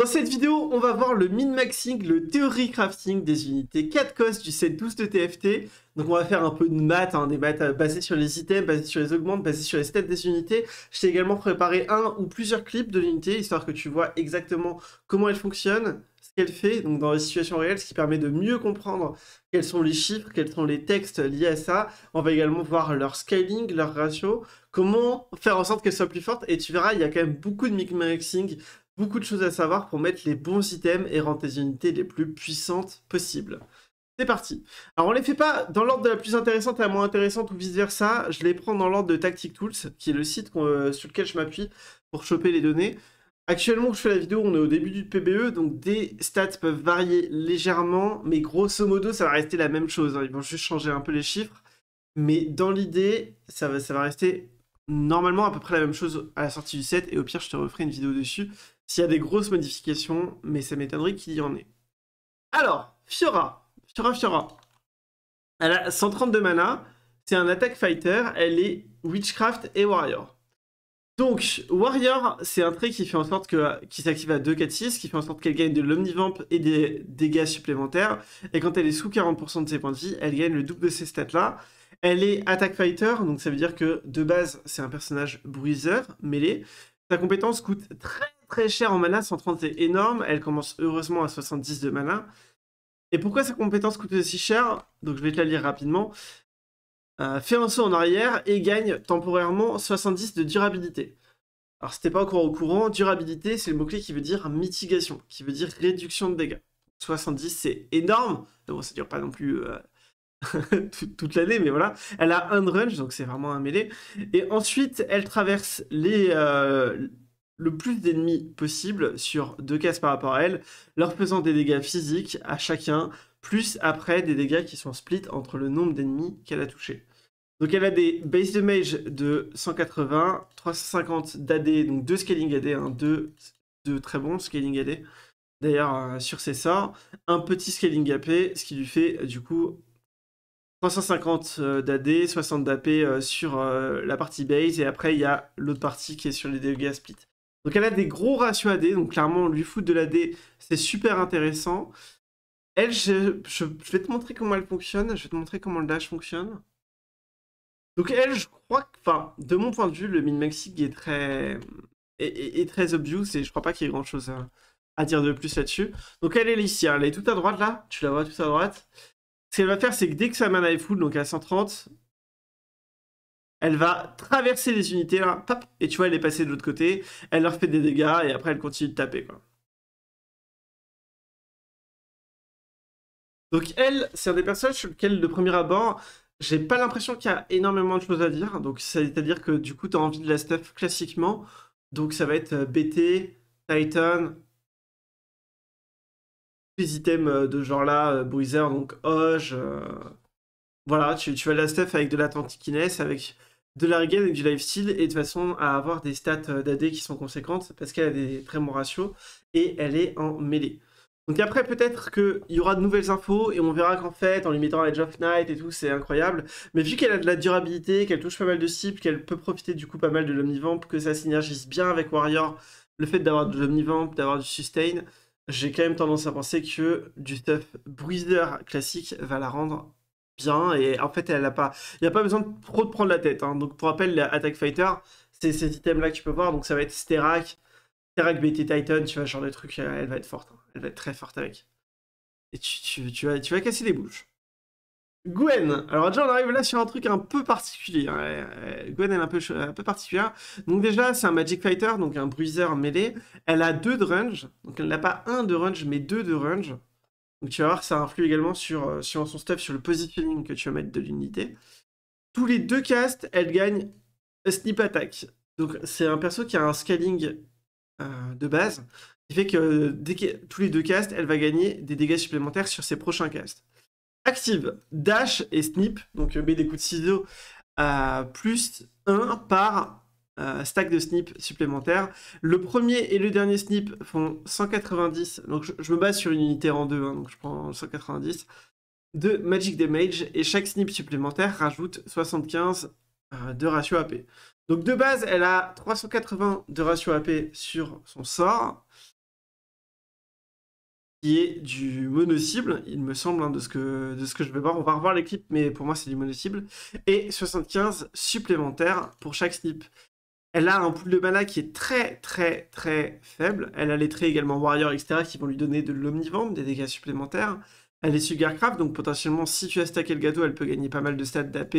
Dans cette vidéo, on va voir le min-maxing, le théorie crafting des unités 4 cost du set 12 de TFT. Donc on va faire un peu de maths, hein, des maths euh, basés sur les items, basés sur les augmentes, basés sur les stats des unités. Je t'ai également préparé un ou plusieurs clips de l'unité, histoire que tu vois exactement comment elle fonctionne, ce qu'elle fait donc dans les situations réelles, ce qui permet de mieux comprendre quels sont les chiffres, quels sont les textes liés à ça. On va également voir leur scaling, leur ratio, comment faire en sorte qu'elle soit plus forte. Et tu verras, il y a quand même beaucoup de min maxing beaucoup de choses à savoir pour mettre les bons items et rendre tes unités les plus puissantes possible. C'est parti. Alors on les fait pas dans l'ordre de la plus intéressante à la moins intéressante ou vice versa, je les prends dans l'ordre de Tactic Tools, qui est le site euh, sur lequel je m'appuie pour choper les données. Actuellement, je fais la vidéo, on est au début du PBE, donc des stats peuvent varier légèrement, mais grosso modo, ça va rester la même chose. Hein. Ils vont juste changer un peu les chiffres, mais dans l'idée, ça va rester normalement à peu près la même chose à la sortie du set, et au pire, je te referai une vidéo dessus s'il y a des grosses modifications, mais ça m'étonnerait qu'il y en ait. Alors, Fiora, Fiora, Fiora. Elle a 132 mana, c'est un Attack fighter, elle est Witchcraft et Warrior. Donc, Warrior, c'est un trait qui fait en sorte que, qui s'active à 2, 4, 6, qui fait en sorte qu'elle gagne de l'Omnivamp et des dégâts supplémentaires. Et quand elle est sous 40% de ses points de vie, elle gagne le double de ces stats-là. Elle est attack fighter, donc ça veut dire que de base, c'est un personnage bruiseur, mêlé. Sa compétence coûte très très cher en mana, 130 est énorme, elle commence heureusement à 70 de mana. Et pourquoi sa compétence coûte aussi cher Donc je vais te la lire rapidement. Euh, fait un saut en arrière et gagne temporairement 70 de durabilité. Alors si t'es pas encore au courant, durabilité c'est le mot-clé qui veut dire mitigation, qui veut dire réduction de dégâts. 70 c'est énorme, bon ça dure pas non plus euh, toute, l'année, mais voilà. Elle a un range, donc c'est vraiment un mêlée. Et ensuite, elle traverse les, euh, le plus d'ennemis possible sur deux cases par rapport à elle, leur faisant des dégâts physiques à chacun, plus après des dégâts qui sont split entre le nombre d'ennemis qu'elle a touché. Donc elle a des base de de 180, 350 d'AD, donc deux scaling AD, 2, hein, très bons scaling AD. D'ailleurs, euh, sur ses sorts, un petit scaling AP, ce qui lui fait euh, du coup 350 d'AD, 60 d'AP sur euh, la partie base, et après il y a l'autre partie qui est sur les dégâts split. Donc elle a des gros ratios AD, donc clairement, lui foutre de la l'AD, c'est super intéressant. Elle, je, vais te montrer comment elle fonctionne, je vais te montrer comment le dash fonctionne. Donc elle, je crois que, enfin, de mon point de vue, le min maxing est très, est, très obvious et je crois pas qu'il y ait grand chose à, dire de plus là-dessus. Donc elle est ici, hein. elle est tout à droite là, tu la vois tout à droite. Ce qu'elle va faire, c'est que dès que sa mana est full, donc à 130, elle va traverser les unités, là, hein, et tu vois, elle est passée de l'autre côté, elle leur fait des dégâts, et après, elle continue de taper, quoi. Donc elle, c'est un des personnages sur lequel, de premier abord, j'ai pas l'impression qu'il y a énormément de choses à dire. Donc c'est-à-dire que du coup, tu as envie de la stuff classiquement. Donc ça va être euh, BT, Titan, les items euh, de genre là, euh, Bruiser, donc Hoge. Voilà, tu, tu, vas la stuff avec de la avec de la regain et du lifestyle et de façon à avoir des stats euh, d'AD qui sont conséquentes parce qu'elle a des très bons ratios et elle est en mêlée. Donc après peut-être qu'il y aura de nouvelles infos et on verra qu'en fait en lui mettant Edge of Night et tout c'est incroyable. Mais vu qu'elle a de la durabilité, qu'elle touche pas mal de cibles, qu'elle peut profiter du coup pas mal de l'omnivamp, que ça synergise bien avec Warrior, le fait d'avoir de l'omnivamp, d'avoir du sustain, j'ai quand même tendance à penser que du stuff bruiser classique va la rendre et en fait elle n'a pas il n'y a pas besoin de trop de prendre la tête hein. donc pour rappel Attack Fighter c'est ces items là que tu peux voir donc ça va être Sterak Sterak BT Titan tu vois genre des truc euh, elle va être forte hein. elle va être très forte avec et tu, tu, vas, tu vas casser des bouches Gwen, alors déjà on arrive là sur un truc un peu particulier. Hein. Euh, euh, Gwen elle est un peu, un peu particulière. Donc déjà c'est un Magic Fighter, donc un bruiser mêlé. Elle a deux de range, donc elle n'a pas un de range mais deux de range. Donc tu vas voir que ça influe également euh, sur, son stuff, sur le positioning que tu vas mettre de l'unité. Tous les deux castes, elle gagne Snip Attack. Donc c'est un perso qui a un scaling euh, de base, qui fait que tous les deux castes, elle va gagner des dégâts supplémentaires sur ses prochains castes. Active, dash et snip, donc B euh, des coups de ciseaux à plus 1 par euh, stack de snip supplémentaires. Le premier et le dernier snip font 190, donc je, me base sur une unité en 2, hein, donc je prends 190 de Magic Damage, et chaque snip supplémentaire rajoute 75 euh, de ratio AP. Donc de base, elle a 380 de ratio AP sur son sort, qui est du mono-cible, il me semble, hein, de, ce que, de ce que je vais voir. On va revoir les clips, mais pour moi, c'est du mono-cible. Et 75 supplémentaires pour chaque snip. Elle a un pool de mana qui est très très très faible. Elle a les traits également Warrior, etc. qui vont lui donner de l'omnivore, des dégâts supplémentaires. Elle est Sugarcraft, donc potentiellement, si tu as stacké le gâteau, elle peut gagner pas mal de stats d'AP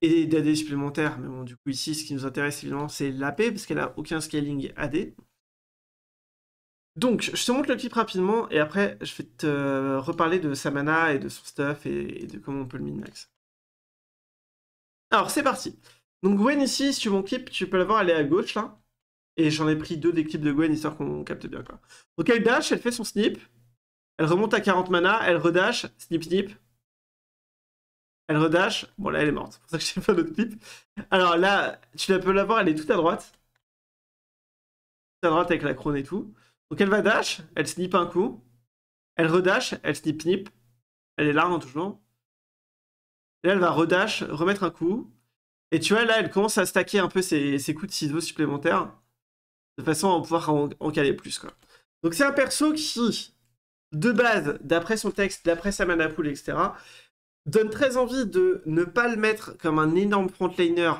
et d'AD supplémentaires. Mais bon, du coup, ici, ce qui nous intéresse évidemment, c'est l'AP, parce qu'elle a aucun scaling AD. Donc, je te montre le clip rapidement, et après, je vais te reparler de sa mana et de son stuff et de comment on peut le min-max. Alors, c'est parti donc Gwen ici, sur mon clip, tu peux la voir, elle est à gauche là. Et j'en ai pris deux des clips de Gwen, histoire qu'on capte bien quoi. Donc elle dash, elle fait son snip. Elle remonte à 40 mana, elle redash, snip snip. Elle redash, bon là elle est morte, c'est pour ça que j'ai fait d'autres clip. Alors là, tu la peux la voir, elle est tout à droite. Tout à droite avec la crone et tout. Donc elle va dash, elle snip un coup. Elle redash, elle snip snip. Elle est là en hein, toujours. Et là elle va redash, remettre un coup. Et tu vois, là, elle commence à stacker un peu ses, coups de ciseaux supplémentaires, de façon à pouvoir en, caler plus, quoi. Donc c'est un perso qui, de base, d'après son texte, d'après sa mana pool, etc., donne très envie de ne pas le mettre comme un énorme frontliner,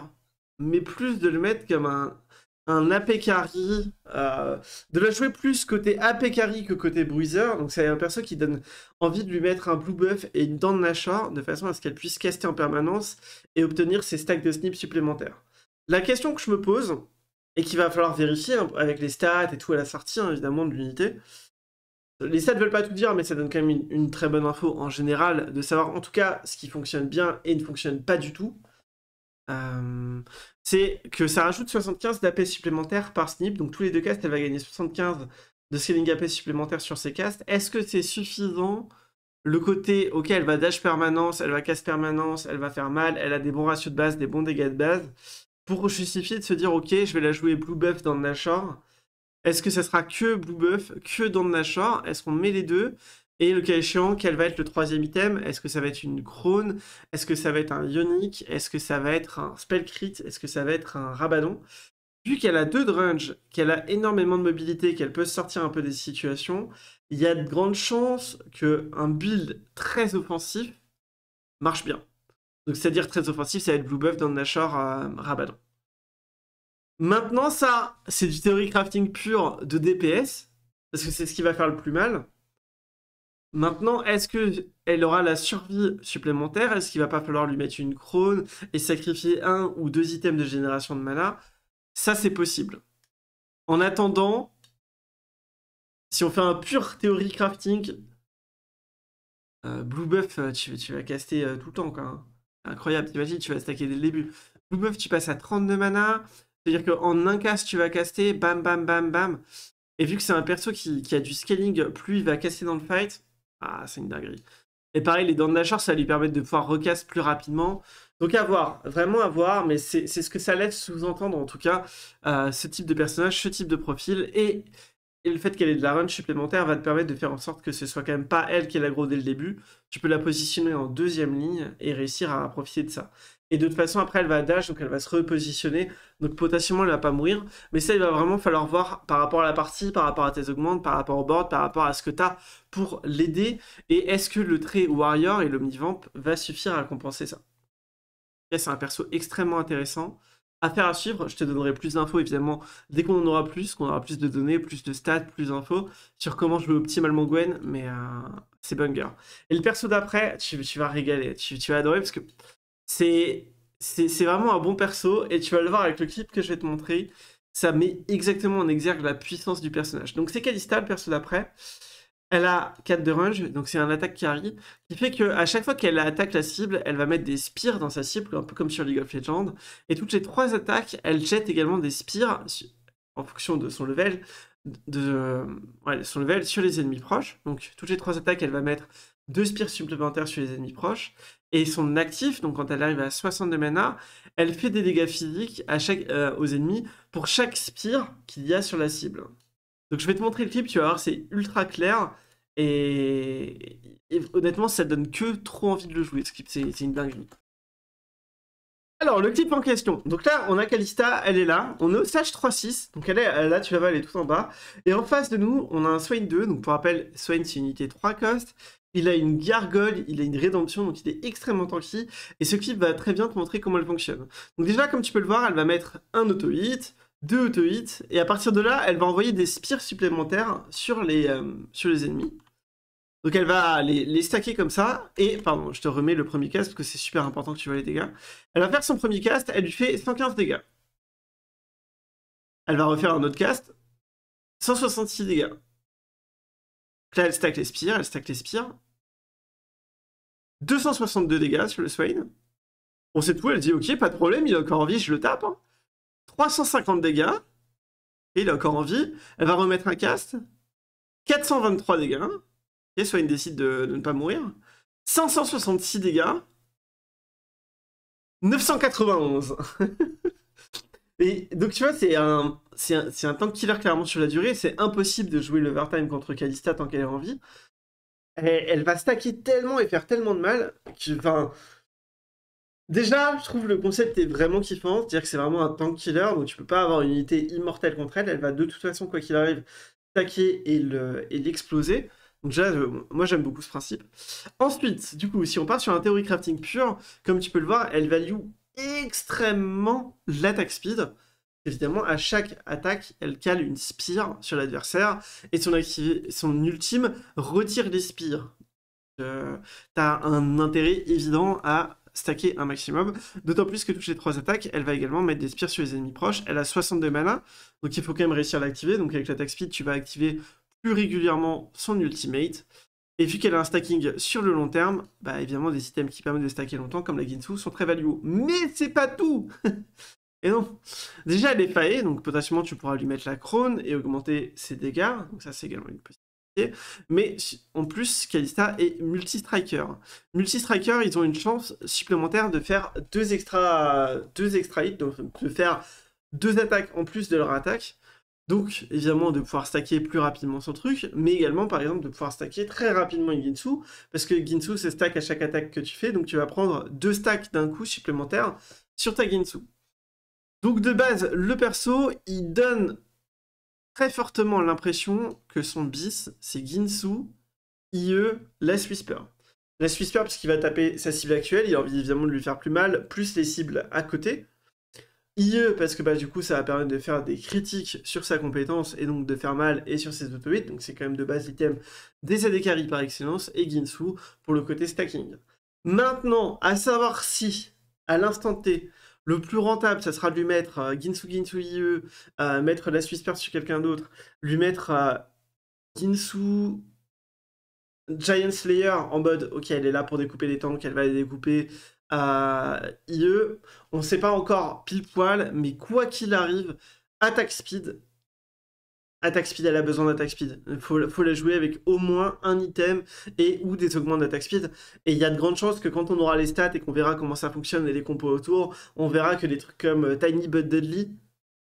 mais plus de le mettre comme un un AP euh, de la jouer plus côté AP que côté bruiser. Donc c'est un perso qui donne envie de lui mettre un blue buff et une dent de de façon à ce qu'elle puisse caster en permanence et obtenir ses stacks de snip supplémentaires. La question que je me pose, et qu'il va falloir vérifier hein, avec les stats et tout à la sortie hein, évidemment de l'unité, les stats ne veulent pas tout dire, mais ça donne quand même une très bonne info en général de savoir en tout cas ce qui fonctionne bien et ne fonctionne pas du tout. Euh, c'est que ça rajoute 75 d'AP supplémentaires par snip, donc tous les deux castes, elle va gagner 75 de scaling AP supplémentaire sur ses castes. Est-ce que c'est suffisant Le côté, ok, elle va dash permanence, elle va casse permanence, elle va faire mal, elle a des bons ratios de base, des bons dégâts de base, pour justifier de se dire, ok, je vais la jouer blue buff dans le Nashor. Est-ce que ça sera que blue buff, que dans le Nashor Est-ce qu'on met les deux et le cas échéant, quel va être le troisième item Est-ce que ça va être une Krone Est-ce que ça va être un ionique Est-ce que ça va être un Spellcrit Est-ce que ça va être un rabadon Vu qu'elle a deux de qu'elle a énormément de mobilité, qu'elle peut sortir un peu des situations, il y a de grandes chances qu'un build très offensif marche bien. Donc c'est-à-dire très offensif, ça va être Blue Buff dans Nashor euh, Rabadon. Maintenant ça, c'est du théorie crafting pur de DPS, parce que c'est ce qui va faire le plus mal. Maintenant, est-ce qu'elle aura la survie supplémentaire Est-ce qu'il va pas falloir lui mettre une crône et sacrifier un ou deux items de génération de mana Ça, c'est possible. En attendant, si on fait un pur théorie crafting, euh, Blue Buff, euh, tu, vas caster euh, tout le temps. Quoi, hein. Incroyable, t'imagines, tu vas stacker dès le début. Blue Buff, tu passes à 32 mana. C'est-à-dire qu'en un cast, tu vas caster, bam, bam, bam, bam. Et vu que c'est un perso qui, qui, a du scaling, plus il va casser dans le fight, ah, c'est une dinguerie. Et pareil, les dents de nageur, ça lui permet de pouvoir recast plus rapidement. Donc à voir, vraiment à voir, mais c'est ce que ça laisse sous-entendre en tout cas, euh, ce type de personnage, ce type de profil. Et, le fait qu'elle ait de la run supplémentaire va te permettre de faire en sorte que ce soit quand même pas elle qui est l'aggro dès le début. Tu peux la positionner en deuxième ligne et réussir à profiter de ça. Et de toute façon, après, elle va dash, donc elle va se repositionner. Donc potentiellement, elle va pas mourir. Mais ça, il va vraiment falloir voir par rapport à la partie, par rapport à tes augmentes, par rapport au board, par rapport à ce que tu as pour l'aider. Et est-ce que le trait Warrior et l'Omnivamp va suffire à compenser ça C'est un perso extrêmement intéressant. à faire à suivre, je te donnerai plus d'infos évidemment dès qu'on en aura plus, qu'on aura plus de données, plus de stats, plus d'infos sur comment jouer optimalement Gwen, mais euh, c'est Bunger Et le perso d'après, tu, vas régaler, tu vas adorer parce que c'est vraiment un bon perso et tu vas le voir avec le clip que je vais te montrer. Ça met exactement en exergue la puissance du personnage. Donc c'est Kalista, le perso d'après. Elle a 4 de range, donc c'est un attaque carry, qui fait qu'à à chaque fois qu'elle attaque la cible, elle va mettre des spires dans sa cible, un peu comme sur League of Legends. Et toutes les 3 attaques, elle jette également des spires en fonction de son level, de, son level sur les ennemis proches. Donc toutes les trois attaques, elle va mettre 2 spires supplémentaires sur les ennemis proches. Et son actif, donc quand elle arrive à 62 mana, elle fait des dégâts physiques à chaque, euh, aux ennemis pour chaque spear qu'il y a sur la cible. Donc je vais te montrer le clip, tu vas voir, c'est ultra clair. Et... honnêtement, ça donne que trop envie de le jouer, ce clip, c'est une dingue. Alors, le clip en question. Donc là, on a Kalista, elle est là. On est au Sage 3-6. Donc elle est là, tu la vois, elle est tout en bas. Et en face de nous, on a un Swain 2. Donc pour rappel, Swain, c'est une unité 3 cost il a une gargole, il a une rédemption, donc il est extrêmement tanky. Et ce clip va très bien te montrer comment elle fonctionne. Donc déjà, comme tu peux le voir, elle va mettre un auto-hit, deux auto-hits, et à partir de là, elle va envoyer des spires supplémentaires sur les, euh, sur les ennemis. Donc elle va les, les, stacker comme ça, et pardon, je te remets le premier cast, parce que c'est super important que tu vois les dégâts. Elle va faire son premier cast, elle lui fait 115 dégâts. Elle va refaire un autre cast, 166 dégâts là, elle stack les spires, elle stack les spires. 262 dégâts sur le Swain. On sait tout, elle dit ok, pas de problème, il a encore envie, je le tape. 350 hein. dégâts. Et il a encore envie. Elle va remettre un cast. 423 dégâts. Et Swain décide de ne pas mourir. 566 dégâts. 991. donc, tu vois, c'est un, c'est un, tank killer clairement sur la durée. C'est impossible de jouer l'overtime contre Kalista tant qu'elle est en vie. elle va stacker tellement et faire tellement de mal que, enfin. Déjà, je trouve le concept est vraiment kiffant, c'est-à-dire que c'est vraiment un tank killer, donc tu peux pas avoir une unité immortelle contre elle, elle va de toute façon, quoi qu'il arrive, stacker et, le, et l'exploser. Donc déjà, moi j'aime beaucoup ce principe. Ensuite, du coup, si on part sur un théorie crafting pur, comme tu peux le voir, elle value extrêmement l'attaque speed. Évidemment, à chaque attaque, elle cale une spire sur l'adversaire et son, son ultime retire les spires. Euh, tu as un intérêt évident à stacker un maximum, d'autant plus que toutes les trois attaques, elle va également mettre des spires sur les ennemis proches. Elle a 62 mana, donc il faut quand même réussir à l'activer. Donc avec l'attaque speed, tu vas activer plus régulièrement son ultimate. Et vu qu'elle a un stacking sur le long terme, bah évidemment des systèmes qui permettent de stacker longtemps comme la Ginsu sont très valuables. Mais c'est pas tout Et non Déjà elle est faillée, donc potentiellement tu pourras lui mettre la crone et augmenter ses dégâts, donc ça c'est également une possibilité. Mais en plus, Kalista est multi-striker. Multi-striker, ils ont une chance supplémentaire de faire deux extra, deux extra hits, donc de faire deux attaques en plus de leur attaque. Donc, évidemment, de pouvoir stacker plus rapidement son truc, mais également, par exemple, de pouvoir stacker très rapidement Ginsu, parce que Ginsu, c'est stack à chaque attaque que tu fais, donc tu vas prendre deux stacks d'un coup supplémentaire sur ta Ginsu. Donc, de base, le perso, il donne très fortement l'impression que son bis, c'est Ginsu, IE, la Whisper. la Whisper, parce qu'il va taper sa cible actuelle, il a envie évidemment de lui faire plus mal, plus les cibles à côté, IE parce que bah, du coup ça va permettre de faire des critiques sur sa compétence et donc de faire mal et sur ses auto donc c'est quand même de base l'item des AD par excellence et Ginsu pour le côté stacking. Maintenant, à savoir si à l'instant T, le plus rentable, ça sera de lui mettre euh, Ginsu Ginsu IE, euh, mettre la Suisse Perse sur quelqu'un d'autre, lui mettre euh, Ginsu Giant Slayer en mode ok elle est là pour découper les tanks, elle va les découper, euh, IE. On ne sait pas encore pile poil, mais quoi qu'il arrive, attaque speed. Attaque speed, elle a besoin d'attaque speed. Il faut, la jouer avec au moins un item et ou des augments d'attaque speed. Et il y a de grandes chances que quand on aura les stats et qu'on verra comment ça fonctionne et les compos autour, on verra que des trucs comme euh, Tiny But Deadly,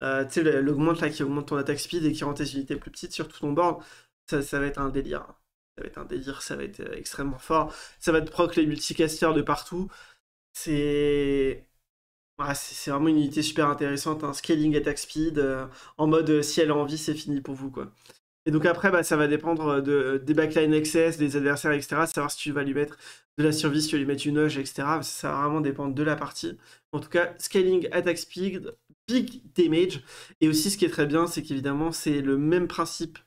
euh, tu sais, l'augmente là qui augmente ton attaque speed et qui rend tes unités plus petites sur tout ton board, ça, ça va être un délire. Hein. Ça va être un délire, ça va être extrêmement fort. Ça va te proc les multicasters de partout c'est c'est vraiment une unité super intéressante, un hein. scaling attack speed, euh, en mode euh, si elle a envie, c'est fini pour vous. quoi. Et donc après, bah, ça va dépendre euh, de, des backline excess, des adversaires, etc. Savoir si tu vas lui mettre de la survie, si tu vas lui mettre une oge, etc. Ça va vraiment dépendre de la partie. En tout cas, scaling attack speed, big damage. Et aussi, ce qui est très bien, c'est qu'évidemment, c'est le même principe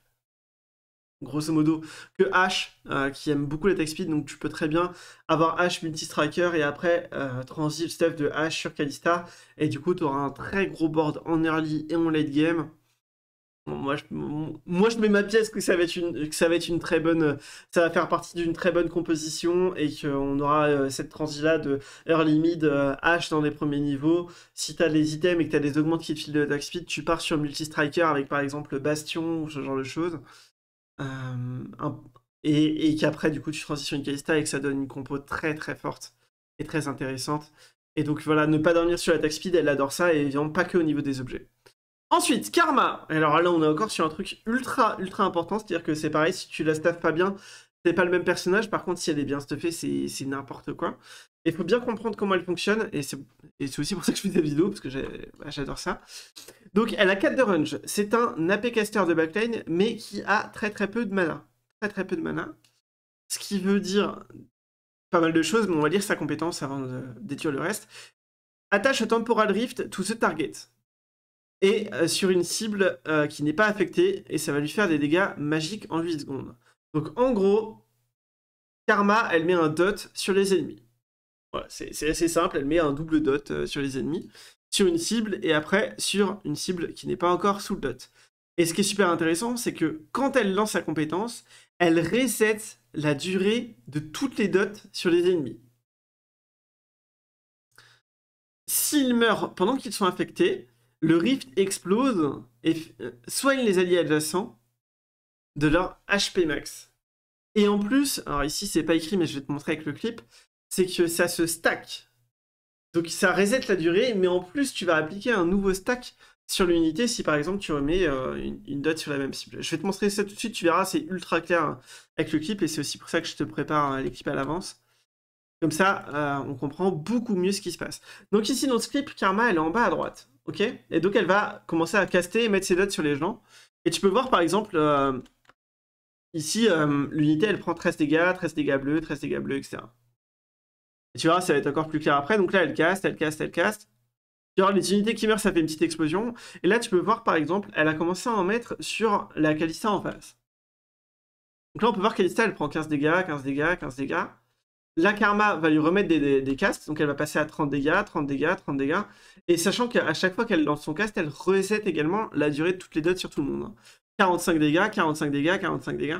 grosso modo, que H, euh, qui aime beaucoup la tech speed, donc tu peux très bien avoir H multi-striker et après euh, transit stuff de H sur Kalista, et du coup tu auras un très gros board en early et en late game. moi, je, mets ma pièce que ça va être une, très bonne, ça va faire partie d'une très bonne composition et qu'on aura euh, cette transit là de early mid H dans les premiers niveaux. Si tu as les items et que tu as des augmentes qui te filent de attack speed, tu pars sur multi-striker avec par exemple Bastion ou ce genre de choses. Euh, et, qu'après, du coup, tu une Calista et que ça donne une compo très très forte et très intéressante. Et donc voilà, ne pas dormir sur l'attaque speed, elle adore ça, et évidemment pas que au niveau des objets. Ensuite, Karma Alors là, on est encore sur un truc ultra ultra important, c'est-à-dire que c'est pareil, si tu la staffes pas bien, c'est pas le même personnage, par contre, si elle est bien stuffée, c'est n'importe quoi. Il faut bien comprendre comment elle fonctionne, et c'est aussi pour ça que je fais des vidéos, parce que bah, j'adore ça. Donc, elle a 4 de range. C'est un AP caster de backline, mais qui a très très peu de mana. Très très peu de mana. Ce qui veut dire pas mal de choses, mais on va lire sa compétence avant de détruire le reste. Attache temporal rift to ce target. Et euh, sur une cible euh, qui n'est pas affectée, et ça va lui faire des dégâts magiques en 8 secondes. Donc en gros, Karma, elle met un dot sur les ennemis c'est assez simple, elle met un double dot euh, sur les ennemis, sur une cible, et après sur une cible qui n'est pas encore sous le dot. Et ce qui est super intéressant, c'est que quand elle lance sa compétence, elle reset la durée de toutes les dots sur les ennemis. S'ils meurent pendant qu'ils sont infectés, le rift explose et euh, soigne les alliés adjacents de leur HP max. Et en plus, alors ici c'est pas écrit mais je vais te montrer avec le clip, c'est que ça se stack. Donc ça reset la durée, mais en plus tu vas appliquer un nouveau stack sur l'unité si par exemple tu remets euh, une, dot sur la même cible. Je vais te montrer ça tout de suite, tu verras, c'est ultra clair hein, avec le clip et c'est aussi pour ça que je te prépare euh, les à l'avance. Comme ça, euh, on comprend beaucoup mieux ce qui se passe. Donc ici notre clip, Karma elle est en bas à droite, ok Et donc elle va commencer à caster et mettre ses dots sur les gens. Et tu peux voir par exemple, ici l'unité elle prend 13 dégâts, 13 dégâts bleus, 13 dégâts bleus, etc tu verras, ça va être encore plus clair après. Donc là, elle casse, elle casse, elle casse. Tu vois, les unités qui meurent, ça fait une petite explosion. Et là, tu peux voir, par exemple, elle a commencé à en mettre sur la Kalista en face. Donc là, on peut voir Kalista, elle prend 15 dégâts, 15 dégâts, 15 dégâts. La Karma va lui remettre des, des, des castes, donc elle va passer à 30 dégâts, 30 dégâts, 30 dégâts. Et sachant qu'à chaque fois qu'elle lance son cast, elle reset également la durée de toutes les dots sur tout le monde. 45 hein. dégâts, 45 dégâts, 45 dégâts.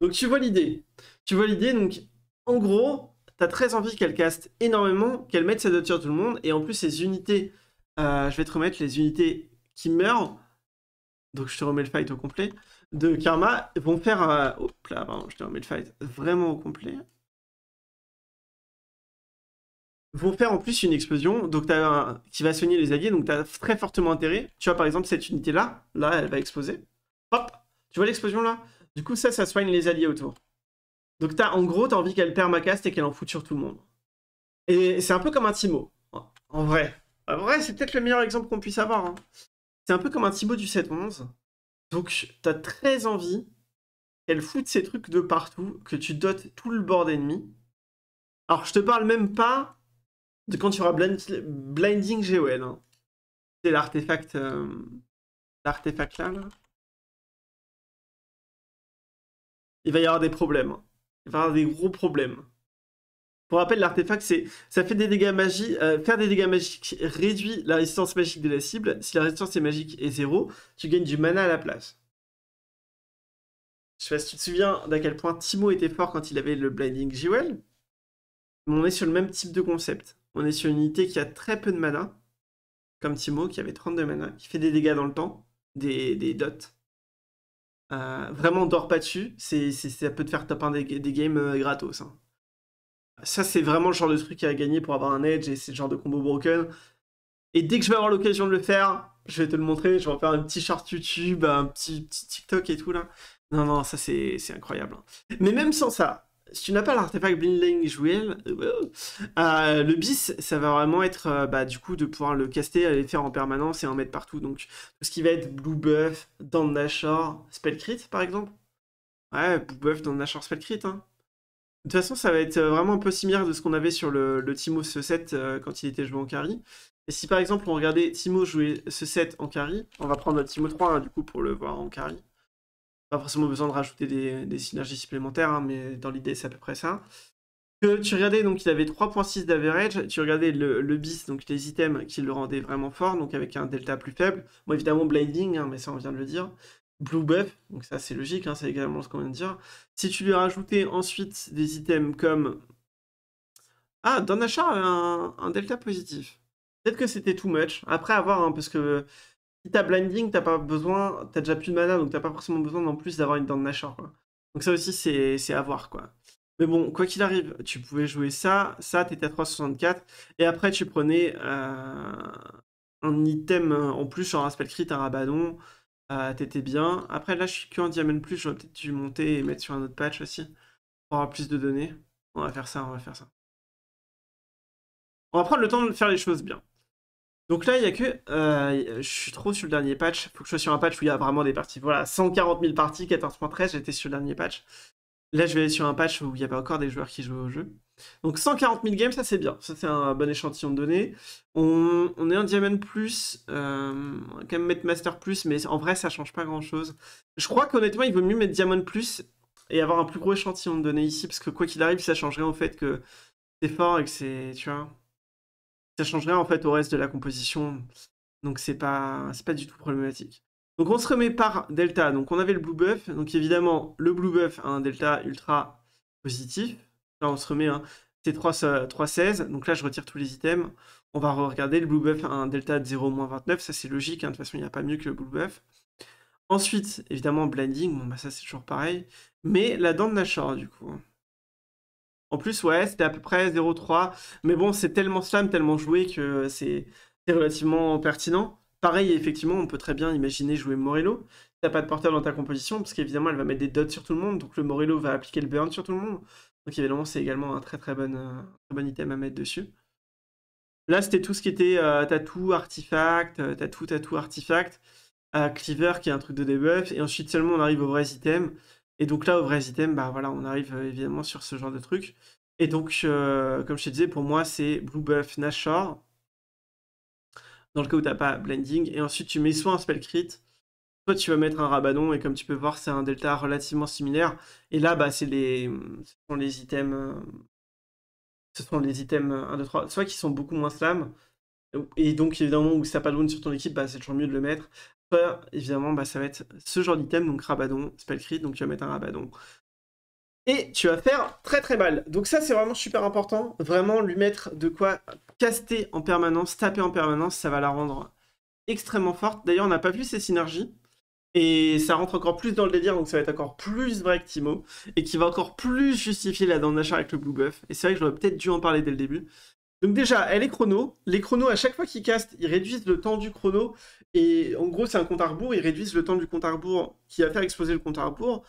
Donc tu vois l'idée. Tu vois l'idée, donc en gros, t'as très envie qu'elle caste énormément, qu'elle mette sa doture sur tout le monde, et en plus ses unités, euh, je vais te remettre les unités qui meurent, donc je te remets le fight au complet, de Karma, vont faire... Euh, hop là, pardon, je te remets le fight vraiment au complet. Vont faire en plus une explosion donc as qui va soigner les alliés, donc tu as très fortement intérêt. Tu vois par exemple cette unité-là, là elle va exploser. Hop Tu vois l'explosion là Du coup ça, ça soigne les alliés autour. Donc as, en gros, t'as envie qu'elle ma caste et qu'elle en foute sur tout le monde. Et c'est un peu comme un Timo, en vrai. En vrai, c'est peut-être le meilleur exemple qu'on puisse avoir. Hein. C'est un peu comme un Timo du 7-11. Donc t'as très envie qu'elle foute ses trucs de partout, que tu dotes tout le bord ennemi. Alors je te parle même pas de quand tu auras aura Blinding GOL. Hein. C'est l'artefact... Euh, l'artefact là. Il va y avoir des problèmes. Hein il va y avoir des gros problèmes. Pour rappel, l'artefact, c'est ça fait des dégâts magiques. Euh, faire des dégâts magiques réduit la résistance magique de la cible. Si la résistance est magique est zéro, tu gagnes du mana à la place. Je sais pas si tu te souviens d'à quel point Timo était fort quand il avait le Blinding Jewel. Mais on est sur le même type de concept. On est sur une unité qui a très peu de mana, comme Timo qui avait 32 mana, qui fait des dégâts dans le temps, des dots, euh, vraiment, on dort pas dessus. C'est, ça peut te faire taper des, des games euh, gratos. Hein. Ça, c'est vraiment le genre de truc Qui a gagné pour avoir un edge et c'est le genre de combo broken. Et dès que je vais avoir l'occasion de le faire, je vais te le montrer. Je vais en faire un petit short YouTube, un petit, petit TikTok et tout là. Non, non, ça c'est incroyable. Hein. Mais même sans ça, si tu n'as pas l'artefact blindling Jewel, euh, euh, le bis, ça va vraiment être euh, bah, du coup de pouvoir le caster, aller le faire en permanence et en mettre partout. Donc, ce qui va être Blue Buff, dans Nashor, Spellcrit par exemple. Ouais, Blue Buff, dans Nashor, Spellcrit. Hein. De toute façon, ça va être vraiment un peu similaire de ce qu'on avait sur le, Timo ce 7 quand il était joué en carry. Et si par exemple on regardait Timo jouer ce set en carry, on va prendre notre Timo 3 hein, du coup pour le voir en carry pas forcément besoin de rajouter des, synergies supplémentaires, hein, mais dans l'idée, c'est à peu près ça. Que tu regardais, donc il avait 3.6 d'average, tu regardais le, bis, donc les items qui le rendaient vraiment fort, donc avec un delta plus faible. Bon, évidemment, blinding, hein, mais ça on vient de le dire. Blue buff, donc ça c'est logique, hein, c'est également ce qu'on vient de dire. Si tu lui rajoutais ensuite des items comme. Ah, Danachar avait un, delta positif. Peut-être que c'était too much. Après avoir, parce que si t'as blinding, t'as pas besoin, t'as déjà plus de mana, donc t'as pas forcément besoin en plus d'avoir une dent de Nashor. Donc ça aussi, c'est à voir, quoi. Mais bon, quoi qu'il arrive, tu pouvais jouer ça, ça, t'étais à 364, et après tu prenais euh, un item euh, en plus, genre un spell crit, un rabadon, euh, t'étais bien. Après là, je suis que en diamant plus, vais peut-être dû monter et mettre sur un autre patch aussi, pour avoir plus de données. On va faire ça, on va faire ça. On va prendre le temps de faire les choses bien. Donc là, il n'y a que. Euh, je suis trop sur le dernier patch. faut que je sois sur un patch où il y a vraiment des parties. Voilà, 140 000 parties, 14.13, j'étais sur le dernier patch. Là, je vais aller sur un patch où il y avait encore des joueurs qui jouaient au jeu. Donc 140 000 games, ça c'est bien. Ça, c'est un bon échantillon de données. On, est en Diamond Plus, euh, on va quand même mettre Master Plus, mais en vrai, ça change pas grand chose. Je crois qu'honnêtement, il vaut mieux mettre Diamond Plus et avoir un plus gros échantillon de données ici, parce que quoi qu'il arrive, ça changerait en fait que c'est fort et que c'est. Tu vois ça change en fait au reste de la composition. Donc c'est pas, c'est pas du tout problématique. Donc on se remet par delta. Donc on avait le blue buff. Donc évidemment, le blue buff a un delta ultra positif. Là on se remet un T3 316. Donc là je retire tous les items. On va regarder le blue buff a un delta de 0-29. Ça c'est logique. Hein. De toute façon, il n'y a pas mieux que le blue buff. Ensuite, évidemment, blending, bon, bah, ça c'est toujours pareil. Mais la dent de Nashor, du coup. Hein. En plus, ouais, c'était à peu près 0,3. Mais bon, c'est tellement slam, tellement joué que c'est relativement pertinent. Pareil, effectivement, on peut très bien imaginer jouer Morello. T'as pas de porteur dans ta composition, parce qu'évidemment, elle va mettre des dots sur tout le monde. Donc le Morello va appliquer le burn sur tout le monde. Donc évidemment, c'est également un très très euh, bon, item à mettre dessus. Là, c'était tout ce qui était Tattoo, euh, tatou, artefact, euh, tatou, tatou, artefact, cleaver qui est un truc de debuff, et ensuite seulement on arrive aux vrais items. Et donc là, au vrai item, bah voilà, on arrive euh, évidemment sur ce genre de truc. Et donc, euh, comme je te disais, pour moi, c'est Blue Buff Nashor. Dans le cas où t'as pas Blending. Et ensuite, tu mets soit un spell crit, soit tu vas mettre un Rabadon. Et comme tu peux voir, c'est un delta relativement similaire. Et là, bah, c'est les, ce sont les items. Euh, ce sont les items 1, 2, 3. Soit qui sont beaucoup moins slam. Et donc, évidemment, où ça pas de wound sur ton équipe, bah, c'est toujours mieux de le mettre évidemment, bah, ça va être ce genre d'item, donc Rabadon, Spellcrit, donc tu vas mettre un Rabadon. Et tu vas faire très très mal. Donc ça, c'est vraiment super important. Vraiment lui mettre de quoi caster en permanence, taper en permanence, ça va la rendre extrêmement forte. D'ailleurs, on n'a pas vu ces synergies. Et ça rentre encore plus dans le délire, donc ça va être encore plus vrai que Timo, et qui va encore plus justifier la dent d'achat avec le Blue Buff. Et c'est vrai que j'aurais peut-être dû en parler dès le début, donc déjà, elle est chrono. Les chronos, à chaque fois qu'ils castent, ils réduisent le temps du chrono. Et en gros, c'est un compte à rebours. Ils réduisent le temps du compte à rebours qui va faire exploser le compte à rebours.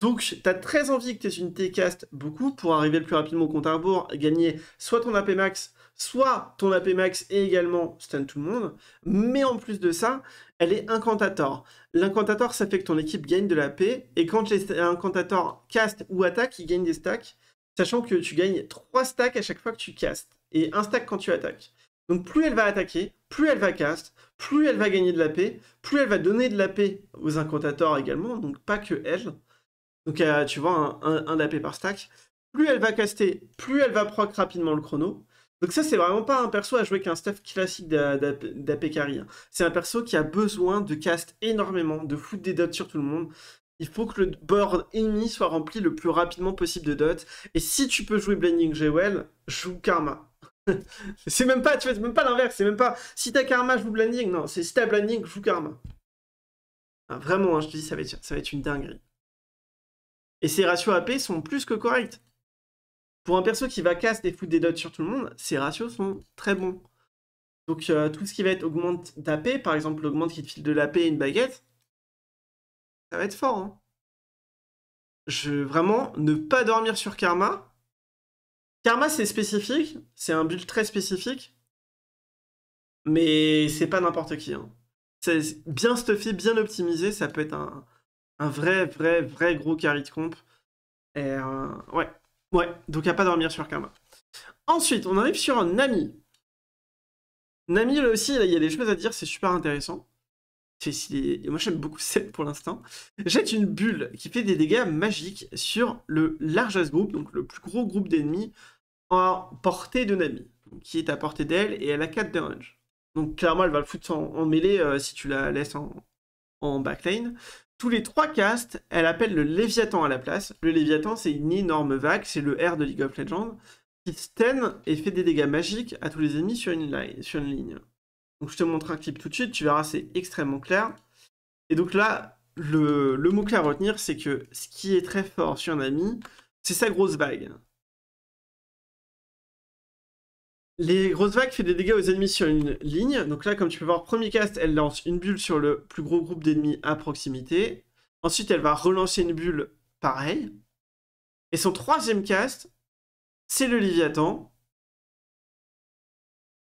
Donc, tu as très envie que tes unités castent beaucoup pour arriver le plus rapidement au compte à rebours, gagner soit ton AP max, soit ton AP max et également stun tout le monde. Mais en plus de ça, elle est incantator. L'incantator, ça fait que ton équipe gagne de la Et quand un cast ou attaque, il gagne des stacks. Sachant que tu gagnes 3 stacks à chaque fois que tu castes et un stack quand tu attaques. Donc plus elle va attaquer, plus elle va cast, plus elle va gagner de la paix, plus elle va donner de la paix aux incantateurs également, donc pas que elle. Donc tu vois, un, AP par stack. Plus elle va caster, plus elle va proc rapidement le chrono. Donc ça, c'est vraiment pas un perso à jouer qu'un stuff classique d'AP carry. Hein. C'est un perso qui a besoin de cast énormément, de foutre des dots sur tout le monde. Il faut que le board ennemi soit rempli le plus rapidement possible de dots. Et si tu peux jouer Blending Jewel, joue Karma. c'est même pas, tu même pas l'inverse, c'est même pas si t'as karma, je joue blending. Non, c'est si t'as blending, je joue karma. Ah, vraiment, hein, je te dis, ça va, être, ça va être une dinguerie. Et ces ratios AP sont plus que corrects. Pour un perso qui va casse des foutre des dots sur tout le monde, ces ratios sont très bons. Donc euh, tout ce qui va être augmente d'AP, par exemple l'augmente qui te file de l'AP et une baguette, ça va être fort. Hein. Je vraiment ne pas dormir sur karma, Karma, c'est spécifique, c'est un build très spécifique, mais c'est pas n'importe qui. Hein. C'est bien stuffé, bien optimisé, ça peut être un, vrai, vrai, vrai gros carry de comp. Et euh, ouais, ouais, donc à pas dormir sur Karma. Ensuite, on arrive sur Nami. Nami, là aussi, il y a des choses à dire, c'est super intéressant. moi j'aime beaucoup cette pour l'instant. Jette une bulle qui fait des dégâts magiques sur le largest group, donc le plus gros groupe d'ennemis portée de Nami, qui est à portée d'elle et elle a 4 de Donc clairement, elle va le foutre en, mêlée euh, si tu la laisses en, backlane. Tous les 3 castes, elle appelle le Léviathan à la place. Le Léviathan, c'est une énorme vague, c'est le R de League of Legends, qui stun et fait des dégâts magiques à tous les ennemis sur une, sur une ligne. Donc je te montre un clip tout de suite, tu verras, c'est extrêmement clair. Et donc là, le, mot-clé à retenir, c'est que ce qui est très fort sur un ami, c'est sa grosse vague. Les grosses vagues font des dégâts aux ennemis sur une ligne. Donc là, comme tu peux voir, premier cast, elle lance une bulle sur le plus gros groupe d'ennemis à proximité. Ensuite, elle va relancer une bulle pareil. Et son troisième cast, c'est le Léviathan.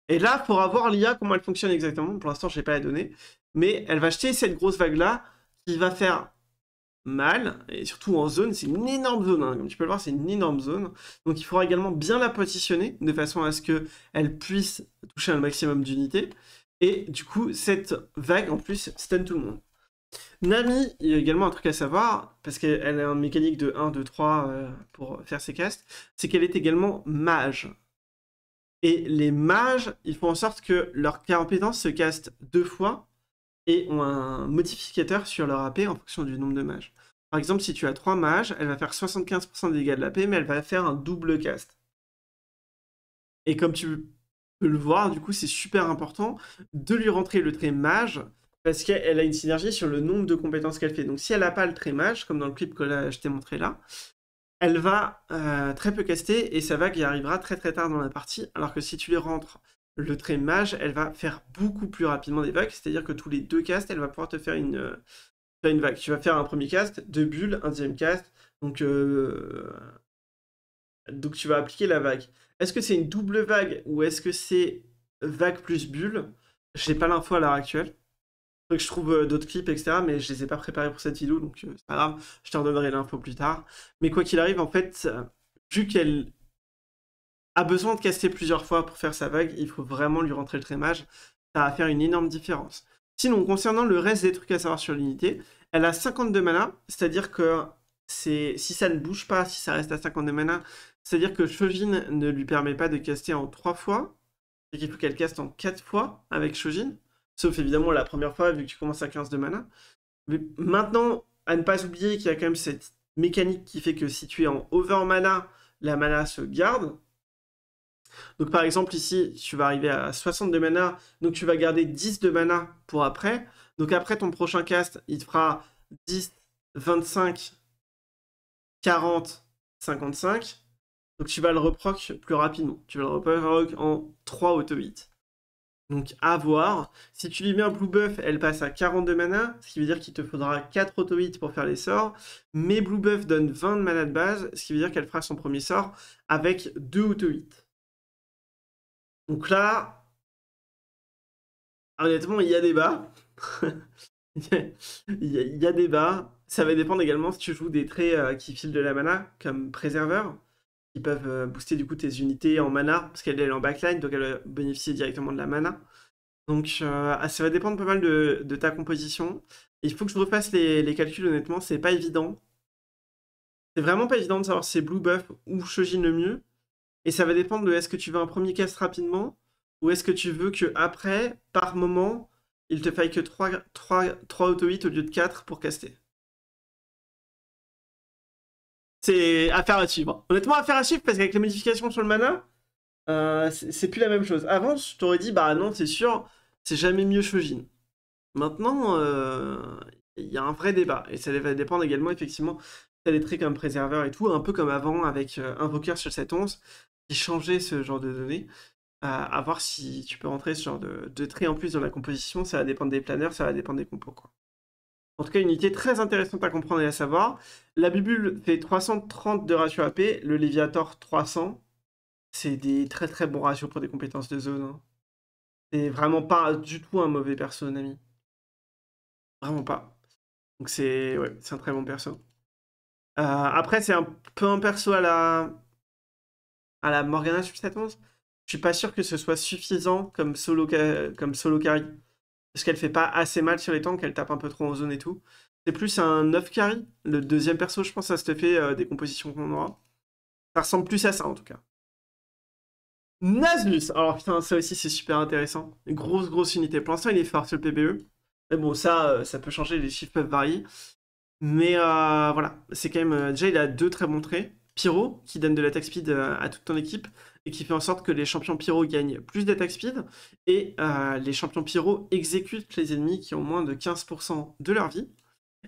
Et là, pour avoir l'IA, comment elle fonctionne exactement, pour l'instant, je n'ai pas la donnée, mais elle va acheter cette grosse vague-là qui va faire mal, et surtout en zone, c'est une énorme zone, hein, comme tu peux le voir, c'est une énorme zone. Donc il faudra également bien la positionner, de façon à ce qu'elle puisse toucher un maximum d'unités. Et du coup, cette vague, en plus, stun tout le monde. Nami, il y a également un truc à savoir, parce qu'elle a une mécanique de 1, 2, 3 pour faire ses castes, c'est qu'elle est également mage. Et les mages, ils font en sorte que leur compétence se caste deux fois et ont un modificateur sur leur AP en fonction du nombre de mages. Par exemple, si tu as 3 mages, elle va faire 75% de dégâts de l'AP, mais elle va faire un double cast. Et comme tu peux le voir, du coup, c'est super important de lui rentrer le trait mage, parce qu'elle a une synergie sur le nombre de compétences qu'elle fait. Donc si elle n'a pas le trait mage, comme dans le clip que je t'ai montré là, elle va euh, très peu caster, et ça va qu'il arrivera très très tard dans la partie, alors que si tu les rentres le trait mage, elle va faire beaucoup plus rapidement des vagues, c'est-à-dire que tous les deux castes, elle va pouvoir te faire une, euh, une vague. Tu vas faire un premier cast, deux bulles, un deuxième cast, donc, euh, donc tu vas appliquer la vague. Est-ce que c'est une double vague ou est-ce que c'est vague plus bulle Je n'ai pas l'info à l'heure actuelle. je trouve euh, d'autres clips, etc. Mais je les ai pas préparés pour cette vidéo, donc c'est pas grave, je te redonnerai l'info plus tard. Mais quoi qu'il arrive, en fait, vu qu'elle a besoin de caster plusieurs fois pour faire sa vague, il faut vraiment lui rentrer le trémage. Ça va faire une énorme différence. Sinon, concernant le reste des trucs à savoir sur l'unité, elle a 52 mana, c'est-à-dire que si ça ne bouge pas, si ça reste à 52 mana, c'est-à-dire que Shojin ne lui permet pas de caster en 3 fois, et qu'il faut qu'elle caste en 4 fois avec Shojin, sauf évidemment la première fois vu que tu commences à 15 de mana. Mais maintenant, à ne pas oublier qu'il y a quand même cette mécanique qui fait que si tu es en over mana, la mana se garde, donc par exemple ici, tu vas arriver à 60 de mana, donc tu vas garder 10 de mana pour après. Donc après ton prochain cast, il te fera 10, 25, 40, 55. Donc tu vas le reproc plus rapidement. Tu vas le reproc en 3 auto-hits. Donc à voir. Si tu mets un Blue Buff, elle passe à 42 mana, ce qui veut dire qu'il te faudra 4 auto-hits pour faire les sorts. Mais Blue Buff donne 20 de mana de base, ce qui veut dire qu'elle fera son premier sort avec 2 auto-hits. Donc là, honnêtement, il y a bas, il, y a, des bas. Ça va dépendre également si tu joues des traits euh, qui filent de la mana, comme préserveur, qui peuvent euh, booster du coup tes unités en mana, parce qu'elle est en backline, donc elle bénéficie directement de la mana. Donc euh, ah, ça va dépendre pas mal de, ta composition. il faut que je repasse les, calculs, honnêtement, c'est pas évident. C'est vraiment pas évident de savoir si c'est Blue Buff ou shogin le mieux. Et ça va dépendre de est-ce que tu veux un premier cast rapidement ou est-ce que tu veux que après, par moment, il te faille que 3, 3, auto-hits au lieu de 4 pour caster. C'est affaire à suivre. Hein. Honnêtement, affaire à suivre parce qu'avec les modifications sur le mana, euh, c'est plus la même chose. Avant, je t'aurais dit, bah non, c'est sûr, c'est jamais mieux Shojin. Maintenant, euh, il y a un vrai débat et ça va dépendre également, effectivement, t'as les traits comme préserveur et tout, un peu comme avant avec euh, Invoker sur 7 11, changer ce genre de données. Euh, à, voir si tu peux rentrer ce genre de, de trait en plus dans la composition. Ça va dépendre des planeurs, ça va dépendre des compos. Quoi. En tout cas, une unité très intéressante à comprendre et à savoir. La Bubule fait 330 de ratio AP, le Léviator 300. C'est des très très bons ratios pour des compétences de zone. Hein. C'est vraiment pas du tout un mauvais perso, ami. Vraiment pas. Donc c'est ouais, un très bon perso. Euh, après, c'est un peu un perso à la à la Morgana substance. je suis pas sûr que ce soit suffisant comme solo, comme solo carry. Parce qu'elle fait pas assez mal sur les tanks, elle tape un peu trop en zone et tout. C'est plus un 9 carry. Le deuxième perso, je pense, à se fait euh, des compositions qu'on aura. Ça ressemble plus à ça en tout cas. Nasus Alors putain, ça aussi c'est super intéressant. grosse grosse unité. Pour l'instant, il est fort sur le PBE. Mais bon, ça, euh, ça peut changer, les chiffres peuvent varier. Mais euh, voilà, c'est quand même. Déjà, il a deux très bons traits pyro qui donne de l'attaque speed euh, à toute ton équipe et qui fait en sorte que les champions pyro gagnent plus d'attaque speed et euh, les champions pyro exécutent les ennemis qui ont moins de 15% de leur vie.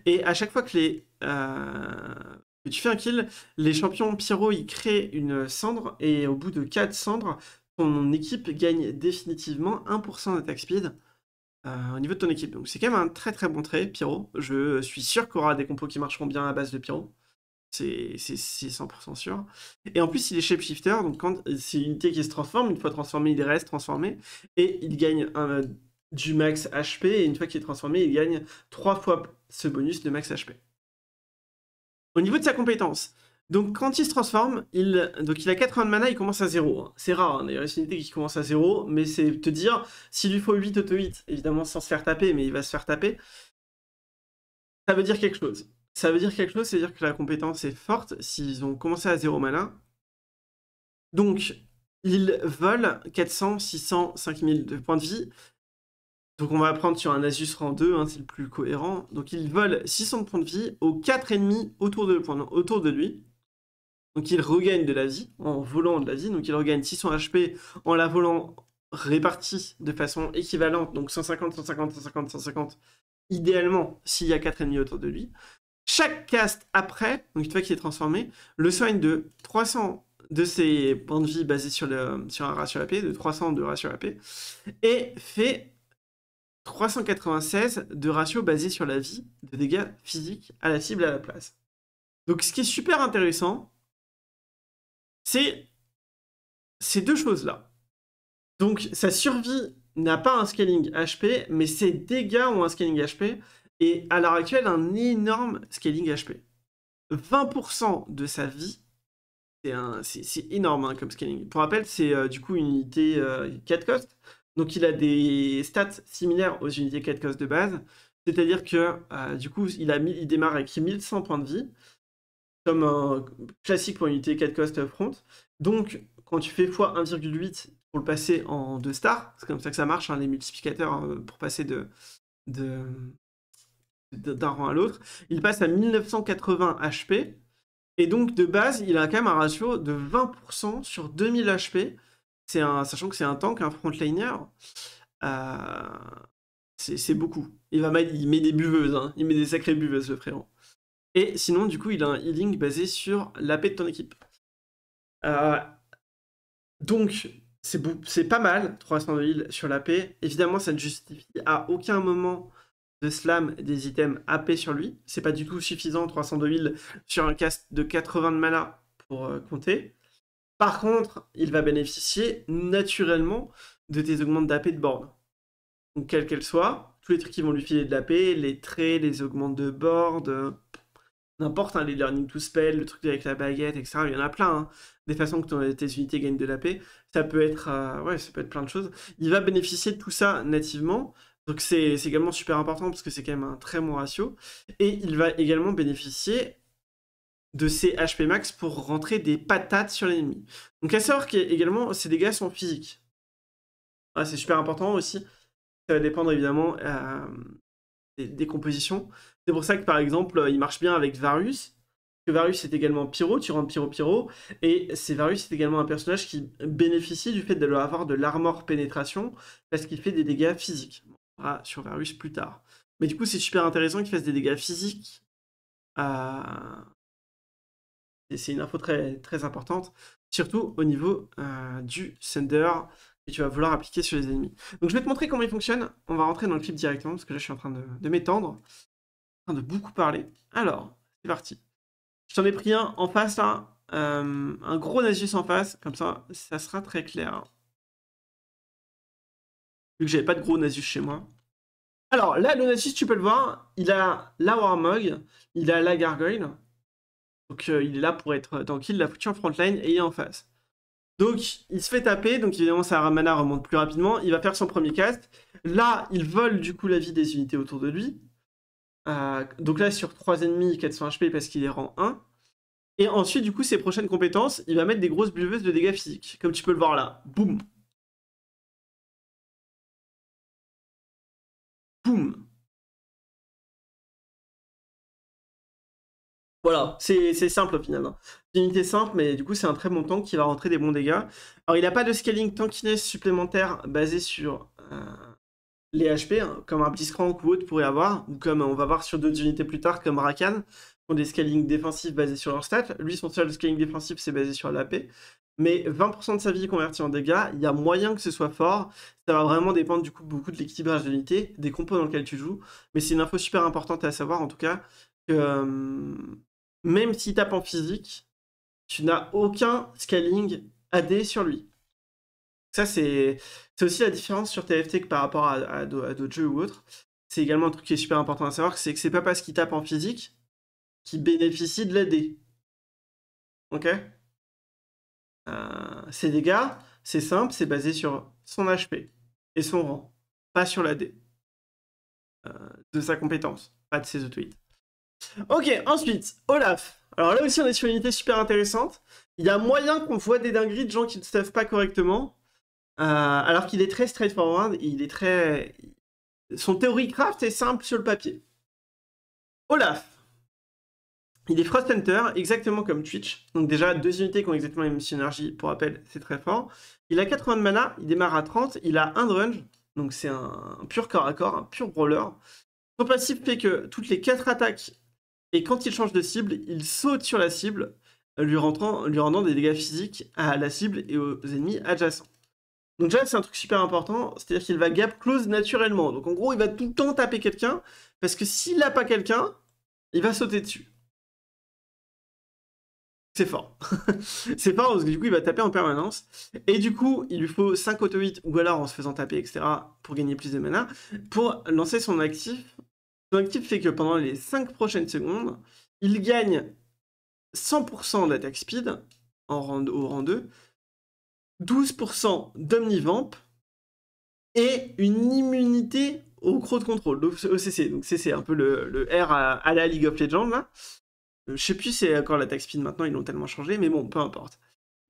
Et à chaque fois que, les, euh, tu fais un kill, les champions pyro ils créent une cendre et au bout de 4 cendres, ton équipe gagne définitivement 1% d'attaque speed. au niveau de ton équipe. Donc c'est quand même un très très bon trait, Pyro. Je suis sûr qu'il y aura des compos qui marcheront bien à base de Pyro. C'est 100% sûr. Et en plus, il est shapeshifter, donc quand c'est une unité qui se transforme, une fois transformée, il reste transformé, et il gagne du max HP, et une fois qu'il est transformé, il gagne 3 fois ce bonus de max HP. Au niveau de sa compétence, donc quand il se transforme, il, donc il a 80 de mana, il commence à 0. Hein. C'est rare, hein, d'ailleurs, c'est une unité qui commence à 0, mais c'est te dire, s'il lui faut 8 auto-hit, évidemment sans se faire taper, mais il va se faire taper, ça veut dire quelque chose. Ça veut dire quelque chose, c'est-à-dire que la compétence est forte s'ils ont commencé à 0 malin. Donc, ils volent 400, 600, 5000 de points de vie. Donc on va apprendre sur un Asus rang 2, hein, c'est le plus cohérent. Donc ils volent 600 de points de vie aux 4 ennemis autour de, autour de lui. Donc il regagnent de la vie en volant de la vie. Donc il regagne 600 HP en la volant répartie de façon équivalente. Donc 150, 150, 150, 150. Idéalement, s'il y a 4 ennemis autour de lui. Chaque cast après, donc une fois qu'il est transformé, le soigne de 300 de ses points de vie basés sur, sur un ratio AP, de 300 de ratio AP, et fait 396 de ratio basé sur la vie de dégâts physiques à la cible à la place. Donc ce qui est super intéressant, c'est ces deux choses-là. Donc sa survie n'a pas un scaling HP, mais ses dégâts ont un scaling HP, et à l'heure actuelle un énorme scaling HP. 20% de sa vie, c'est énorme hein, comme scaling. Pour rappel, c'est euh, du coup une unité 4 euh, cost. Donc il a des stats similaires aux unités 4 cost de base. C'est-à-dire que euh, du coup, il, a il démarre avec 1100 points de vie, comme un classique pour une unité 4 cost front. Donc quand tu fais x 1,8 pour le passer en 2 stars, c'est comme ça que ça marche, hein, les multiplicateurs pour passer de, de, d'un rang à l'autre. Il passe à 1980 HP. Et donc, de base, il a quand même un ratio de 20% sur 2000 HP. C'est un, sachant que c'est un tank, un frontliner. Euh, c'est beaucoup. Il, va il met des buveuses. Hein. Il met des sacrées buveuses, le frérot. Et sinon, du coup, il a un healing basé sur l'AP de ton équipe. Euh, donc, c'est pas mal, 300 de heal sur l'AP. Évidemment, ça ne justifie à aucun moment de slam des items AP sur lui. C'est pas du tout suffisant, 302 000 sur un cast de 80 de mana pour euh, compter. Par contre, il va bénéficier naturellement de tes augmentes d'AP de board, Donc, quelle qu'elle soit, tous les trucs qui vont lui filer de l'AP, les traits, les augmentes de board, euh, n'importe, hein, les learning to spell, le truc avec la baguette, etc. Il y en a plein, hein. des façons que ton, tes unités gagnent de l'AP. Ça peut être, euh, ouais, ça peut être plein de choses. Il va bénéficier de tout ça nativement. Donc c'est également super important parce que c'est quand même un très bon ratio. Et il va également bénéficier de ses HP max pour rentrer des patates sur l'ennemi. Donc à savoir que également ses dégâts sont physiques. Ah, c'est super important aussi. Ça va dépendre évidemment euh, des, compositions. C'est pour ça que par exemple, il marche bien avec Varus. Que Varus est également Pyro, tu rentres Pyro Pyro. Et c'est Varus est également un personnage qui bénéficie du fait de avoir de l'armor pénétration parce qu'il fait des dégâts physiques sur Varus plus tard. Mais du coup, c'est super intéressant qu'il fasse des dégâts physiques. Euh, c'est une info très, très importante, surtout au niveau euh, du sender que tu vas vouloir appliquer sur les ennemis. Donc je vais te montrer comment il fonctionne. On va rentrer dans le clip directement parce que là je suis en train de, m'étendre, en train de beaucoup parler. Alors, c'est parti. Je t'en ai pris un en face là, euh, un gros Nasus en face, comme ça, ça sera très clair vu que j'avais pas de gros Nasus chez moi. Alors là, le Nasus, tu peux le voir, il a la Warmog, il a la Gargoyle. Donc euh, il est là pour être tranquille, la en frontline et il est en face. Donc il se fait taper, donc évidemment sa ramana remonte plus rapidement, il va faire son premier cast. Là, il vole du coup la vie des unités autour de lui. Euh, donc là, sur 3 ennemis, 400 HP parce qu'il est rang 1. Et ensuite, du coup, ses prochaines compétences, il va mettre des grosses buveuses de dégâts physiques, comme tu peux le voir là. Boum boum. Voilà, c'est simple finalement. Hein. unité simple, mais du coup c'est un très bon tank qui va rentrer des bons dégâts. Alors il n'a pas de scaling tankiness supplémentaire basé sur euh, les HP, hein, comme un Blitzcrank ou autre pourrait avoir, ou comme euh, on va voir sur d'autres unités plus tard, comme Rakan, qui ont des scalings défensifs basés sur leur stat. Lui, son seul scaling défensif, c'est basé sur l'AP mais 20% de sa vie est convertie en dégâts, il y a moyen que ce soit fort. Ça va vraiment dépendre du coup beaucoup de l'équilibrage de l'unité, des compos dans lesquels tu joues. Mais c'est une info super importante à savoir en tout cas que euh, même s'il tape en physique, tu n'as aucun scaling AD sur lui. Ça, c'est aussi la différence sur TFT que par rapport à, d'autres jeux ou autres. C'est également un truc qui est super important à savoir, c'est que c'est pas parce qu'il tape en physique qu'il bénéficie de l'AD. Ok ses euh, dégâts, c'est simple, c'est basé sur son HP et son rang, pas sur la D euh, de sa compétence, pas de ses auto Ok, ensuite, Olaf. Alors là aussi, on est sur une unité super intéressante. Il y a moyen qu'on voit des dingueries de gens qui ne savent pas correctement. Euh, alors qu'il est très straightforward, il est très. Son théorie craft est simple sur le papier. Olaf, il est Frost Hunter, exactement comme Twitch. Donc déjà, deux unités qui ont exactement la même synergie, pour rappel, c'est très fort. Il a 80 de mana, il démarre à 30, il a un drunge, donc c'est un, pur corps à corps, un pur brawler. Son passif fait que toutes les 4 attaques, et quand il change de cible, il saute sur la cible, lui rendant des dégâts physiques à la cible et aux ennemis adjacents. Donc déjà, c'est un truc super important, c'est-à-dire qu'il va gap close naturellement. Donc en gros, il va tout le temps taper quelqu'un, parce que s'il n'a pas quelqu'un, il va sauter dessus. C'est fort. c'est fort parce que du coup, il va taper en permanence. Et du coup, il lui faut 5 auto 8 ou alors en se faisant taper, etc. pour gagner plus de mana. Pour lancer son actif, son actif fait que pendant les 5 prochaines secondes, il gagne 100% d'attaque speed en rang, au rang 2, 12% d'omnivamp et une immunité au croc de contrôle, au CC. Donc CC, un peu le, R à, à, la League of Legends. Là. Euh, je sais plus c'est encore l'attaque speed maintenant, ils l'ont tellement changé, mais bon, peu importe.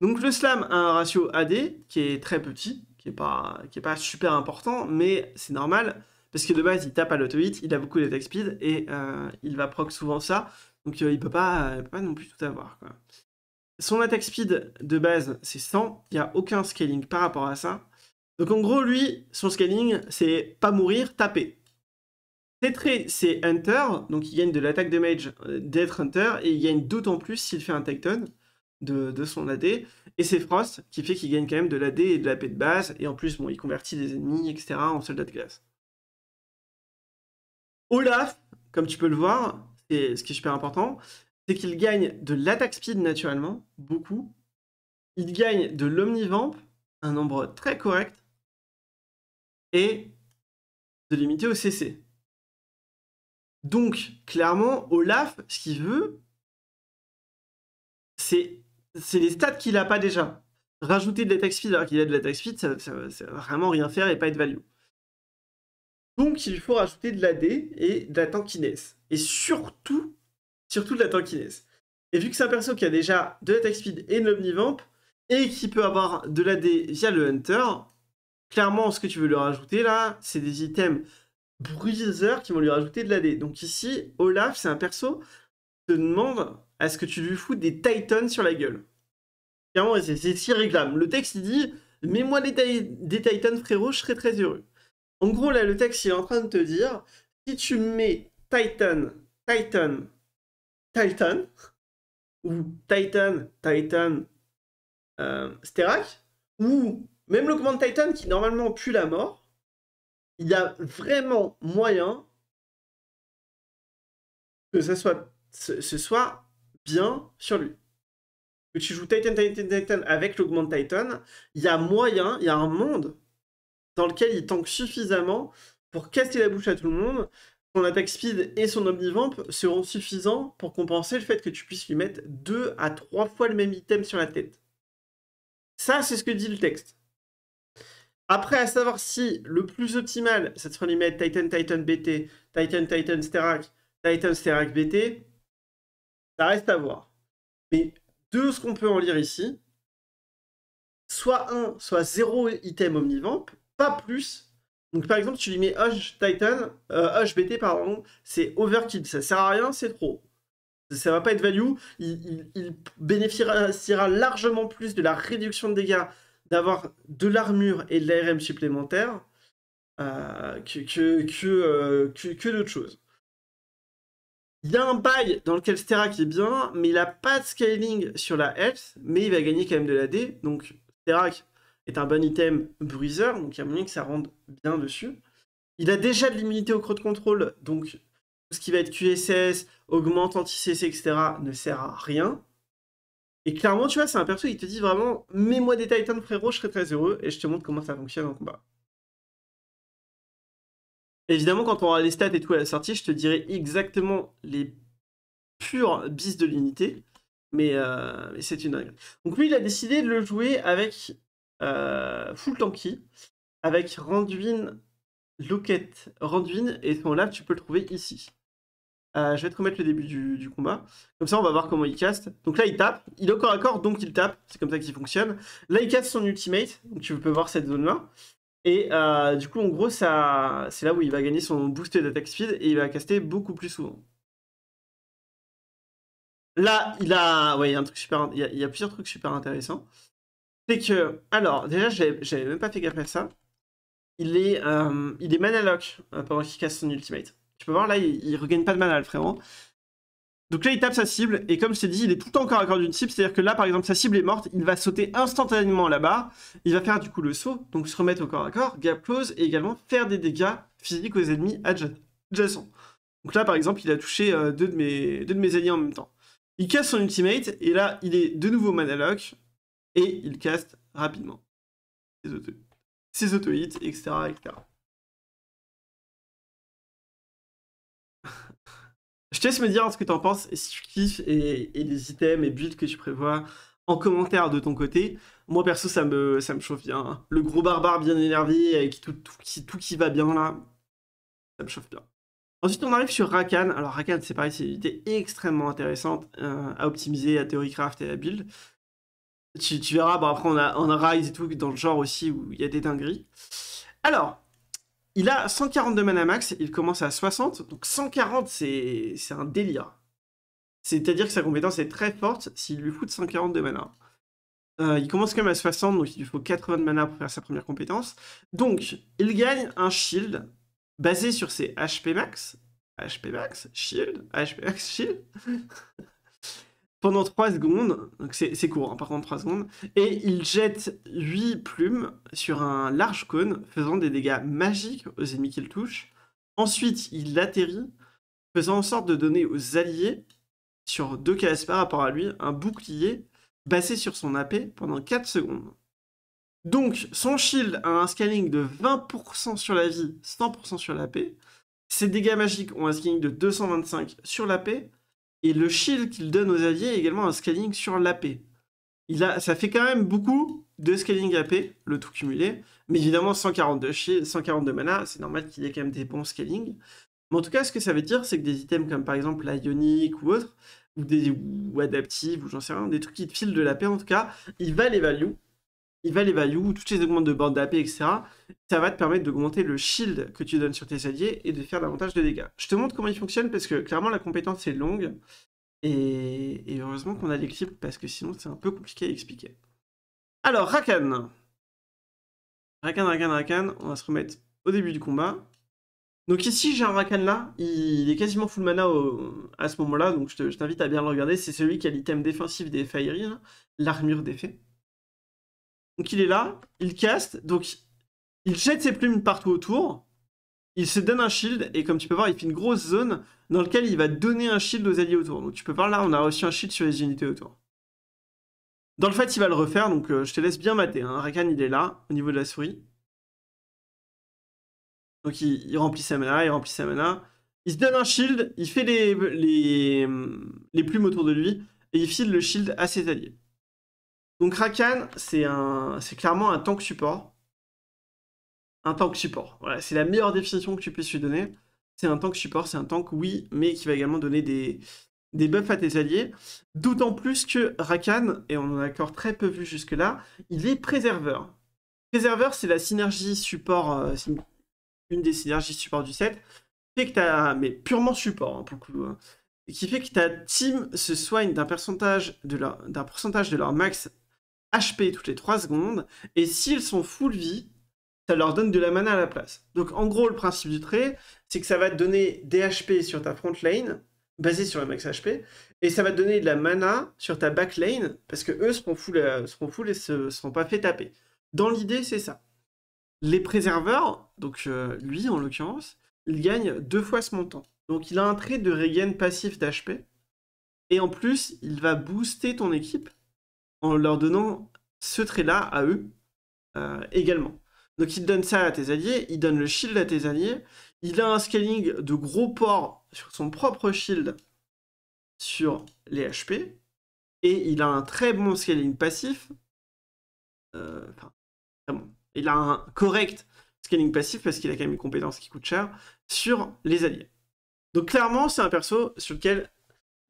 Donc le slam a un ratio AD qui est très petit, qui est pas, qui est pas super important, mais c'est normal, parce que de base il tape à l'auto-hit, il a beaucoup d'attaque speed, et euh, il va proc souvent ça, donc euh, il, peut pas, peut pas non plus tout avoir. Son attaque speed de base c'est 100, il n'y a aucun scaling par rapport à ça. Donc en gros lui, son scaling c'est pas mourir, taper très, c'est Hunter, donc il gagne de l'attaque de mage euh, d'être Hunter, et il gagne d'autant plus s'il fait un Tecton de, son AD. Et c'est Frost qui fait qu'il gagne quand même de l'AD et de la paix de base, et en plus, bon, il convertit des ennemis, etc., en soldats de glace. Olaf, comme tu peux le voir, et ce qui est super important, c'est qu'il gagne de l'attaque speed naturellement, beaucoup. Il gagne de l'omnivamp, un nombre très correct, et de limiter au CC. Donc, clairement, Olaf, ce qu'il veut, c'est les stats qu'il n'a pas déjà. Rajouter de l'attaque speed alors qu'il a de tax speed, ça, ne va vraiment rien faire et pas être value. Donc, il faut rajouter de l'AD et de la tankiness. Et surtout, surtout de la tankiness. Et vu que c'est un perso qui a déjà de tax speed et de l'omnivamp, et qui peut avoir de l'AD via le hunter, clairement, ce que tu veux leur rajouter, là, c'est des items bruiseurs qui vont lui rajouter de la dé Donc ici, Olaf, c'est un perso te demande à ce que tu lui fous des Titans sur la gueule. Clairement, c'est ce qu'il réclame. Le texte, il dit Mets-moi des, Titans, frérot, je serais très heureux. En gros, là, le texte, il est en train de te dire Si tu mets Titan, Titan, Titan, ou Titan, Titan, euh, Sterak, ou même le commande Titan qui normalement pue la mort, il y a vraiment moyen que ce, soit bien sur lui. Que tu joues Titan, Titan, Titan avec l'augment Titan, il y a moyen, il y a un monde dans lequel il tank suffisamment pour casser la bouche à tout le monde. Son attaque speed et son omnivamp seront suffisants pour compenser le fait que tu puisses lui mettre deux à trois fois le même item sur la tête. Ça, c'est ce que dit le texte. Après, à savoir si le plus optimal, ça de lui mettre Titan, Titan, BT, Titan, Titan, Sterak, Titan, Sterak, BT, ça reste à voir. Mais de ce qu'on peut en lire ici, soit 1, soit 0 item omnivamp, pas plus. Donc par exemple, tu lui mets Hush Titan, euh, c'est overkill, ça sert à rien, c'est trop. Ça va pas être value, il, il bénéficiera largement plus de la réduction de dégâts d'avoir de l'armure et de l'ARM supplémentaire euh, euh, que, que, d'autres choses. Il y a un bail dans lequel Sterak est bien, mais il n'a pas de scaling sur la health, mais il va gagner quand même de la D. Donc Sterak est un bon item bruiser, donc il y a moyen que ça rentre bien dessus. Il a déjà de l'immunité au crowd de contrôle, donc tout ce qui va être QSS, augmente anti-CC, etc. ne sert à rien. Et clairement, tu vois, c'est un perso, qui te dit vraiment Mets-moi des Titans, frérot, je serais très heureux, et je te montre comment ça fonctionne en combat. Évidemment, quand on aura les stats et tout à la sortie, je te dirai exactement les purs bis de l'unité, mais, euh, c'est une règle. Donc lui, il a décidé de le jouer avec euh, full tanky, avec Randuin, Locket Randuin, et ce moment là tu peux le trouver ici. Euh, je vais te remettre le début du, combat. Comme ça, on va voir comment il caste. Donc là, il tape. Il est au corps à corps, donc il tape. C'est comme ça qu'il fonctionne. Là, il caste son ultimate. Donc tu peux voir cette zone-là. Et euh, du coup, en gros, c'est là où il va gagner son boost d'attaque speed et il va caster beaucoup plus souvent. Là, il a, ouais, il y a un truc il y a, plusieurs trucs super intéressants. C'est que, alors, déjà, j'avais même pas fait gaffe à ça. Il est, euh, il est mana lock pendant qu'il casse son ultimate. Tu peux voir, là, il, regagne pas de mana, le frérot. Donc là, il tape sa cible, et comme je t'ai dit, il est tout le temps encore à corps d'une cible, c'est-à-dire que là, par exemple, sa cible est morte, il va sauter instantanément là-bas, il va faire du coup le saut, donc se remettre au corps à corps, gap close, et également faire des dégâts physiques aux ennemis adjacents. Donc là, par exemple, il a touché euh, deux, de mes, deux de mes alliés en même temps. Il casse son ultimate, et là, il est de nouveau mana lock et il caste rapidement ses auto-hits, etc., etc. laisse me dire ce que tu en penses, si tu kiffes et, les items et builds que tu prévois en commentaire de ton côté. Moi perso, ça me, ça me chauffe bien. Le gros barbare bien énervé avec tout, qui, va bien là, ça me chauffe bien. Ensuite, on arrive sur Rakan. Alors, Rakan, c'est pareil, c'est une unité extrêmement intéressante euh, à optimiser, à Theorycraft et à build. Tu, verras, bon, après, on a, on a Rise et tout, dans le genre aussi, où il y a des dingueries. Alors, il a 142 mana max, il commence à 60, donc 140, c'est un délire. C'est-à-dire que sa compétence est très forte s'il lui fout 140 de mana. Euh, il commence quand même à 60, donc il lui faut 80 de mana pour faire sa première compétence. Donc, il gagne un shield basé sur ses HP max. HP max, shield, HP max, shield pendant 3 secondes, donc c'est court, hein, par contre 3 secondes, et il jette 8 plumes sur un large cône, faisant des dégâts magiques aux ennemis qu'il touche. Ensuite, il atterrit, faisant en sorte de donner aux alliés, sur deux cases par rapport à lui, un bouclier basé sur son AP pendant 4 secondes. Donc, son shield a un scaling de 20% sur la vie, 100% sur l'AP. Ses dégâts magiques ont un scaling de 225 sur l'AP, et le shield qu'il donne aux alliés est également un scaling sur l'AP. Il a, ça fait quand même beaucoup de scaling AP, le tout cumulé. Mais évidemment, 142, 142 mana, c'est normal qu'il ait quand même des bons scaling. Mais en tout cas, ce que ça veut dire, c'est que des items comme par exemple la Ionic ou autre, ou, des, ou, ou Adaptive, ou j'en sais rien, des trucs qui te filent de l'AP en tout cas, il va les value il va les Value, toutes les augmentes de bande d'AP, etc. Ça va te permettre d'augmenter le shield que tu donnes sur tes alliés et de faire davantage de dégâts. Je te montre comment il fonctionne parce que clairement la compétence est longue. Et, heureusement qu'on a les clips parce que sinon c'est un peu compliqué à expliquer. Alors, Rakan. Rakan, Rakan, Rakan. On va se remettre au début du combat. Donc ici, j'ai un Rakan là, il est quasiment full mana à ce moment-là, donc je t'invite à bien le regarder, c'est celui qui a l'item défensif des Fairies. Hein, l'armure des fées. Donc il est là, il caste, donc il jette ses plumes partout autour, il se donne un shield, et comme tu peux voir, il fait une grosse zone dans laquelle il va donner un shield aux alliés autour. Donc tu peux voir là, on a reçu un shield sur les unités autour. Dans le fait, il va le refaire, donc euh, je te laisse bien mater. Hein. Rakan, il est là, au niveau de la souris. Donc il, remplit sa mana, il remplit sa mana. Il se donne un shield, il fait les plumes autour de lui, et il file le shield à ses alliés. Donc Rakan, c'est c'est clairement un tank support. Un tank support. Voilà, c'est la meilleure définition que tu peux lui donner. C'est un tank support, c'est un tank, oui, mais qui va également donner des, des buffs à tes alliés. D'autant plus que Rakan, et on en a encore très peu vu jusque-là, il est préserveur. Préserveur, c'est la synergie support, euh, c'est une des synergies support du set, fait que as, mais purement support hein, pour le coup, hein, qui fait que ta team se soigne d'un pourcentage, de pourcentage de leur max HP toutes les 3 secondes, et s'ils sont full vie, ça leur donne de la mana à la place. Donc en gros, le principe du trait, c'est que ça va te donner des HP sur ta front lane, basé sur le max HP, et ça va te donner de la mana sur ta back lane, parce que eux seront full, euh, et se seront pas fait taper. Dans l'idée, c'est ça. Les préserveurs, donc euh, lui en l'occurrence, il gagne deux fois ce montant. Donc il a un trait de regen passif d'HP, et en plus, il va booster ton équipe en leur donnant ce trait-là à eux euh, également. Donc il donne ça à tes alliés, il donne le shield à tes alliés, il a un scaling de gros port sur son propre shield sur les HP, et il a un très bon scaling passif, euh, enfin, il a un correct scaling passif parce qu'il a quand même une compétence qui coûte cher, sur les alliés. Donc clairement, c'est un perso sur lequel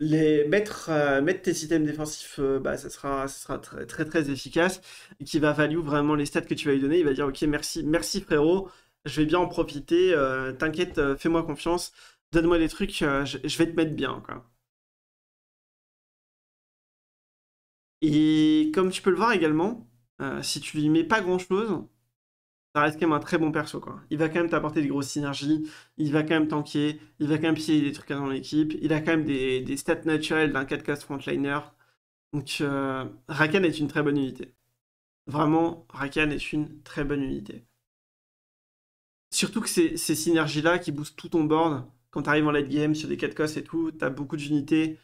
les euh, mettre, tes systèmes défensifs, euh, bah, ça sera, très, très, efficace. Et qui va value vraiment les stats que tu vas lui donner. Il va dire Ok, merci, merci frérot, je vais bien en profiter. Euh, t'inquiète, fais-moi confiance, donne-moi les trucs, je, je, vais te mettre bien. Quoi. Et comme tu peux le voir également, si tu lui mets pas grand chose, ça reste quand même un très bon perso. Quoi. Il va quand même t'apporter des grosses synergies, il va quand même tanker, il va quand même piller des trucs dans l'équipe, il a quand même des, stats naturels d'un 4-cast frontliner. Donc euh, Rakan est une très bonne unité. Vraiment, Rakan est une très bonne unité. Surtout que ces, ces synergies-là qui boostent tout ton board, quand t'arrives en late game sur des 4 costs et tout, t'as beaucoup d'unités,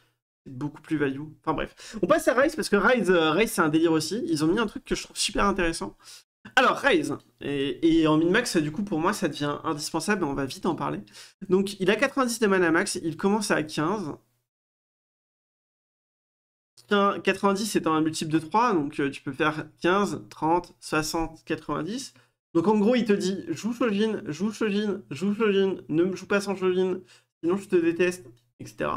c'est beaucoup plus value. Enfin bref. On passe à Rise parce que Rise, euh, Rise c'est un délire aussi. Ils ont mis un truc que je trouve super intéressant. Alors, Raze, et, en min-max, du coup, pour moi, ça devient indispensable, on va vite en parler. Donc, il a 90 de mana max, il commence à 15. 90 étant un multiple de 3, donc euh, tu peux faire 15, 30, 60, 90. Donc en gros, il te dit joue Shojin, joue Shojin, joue Shojin, ne joue pas sans Shojin, sinon je te déteste, etc.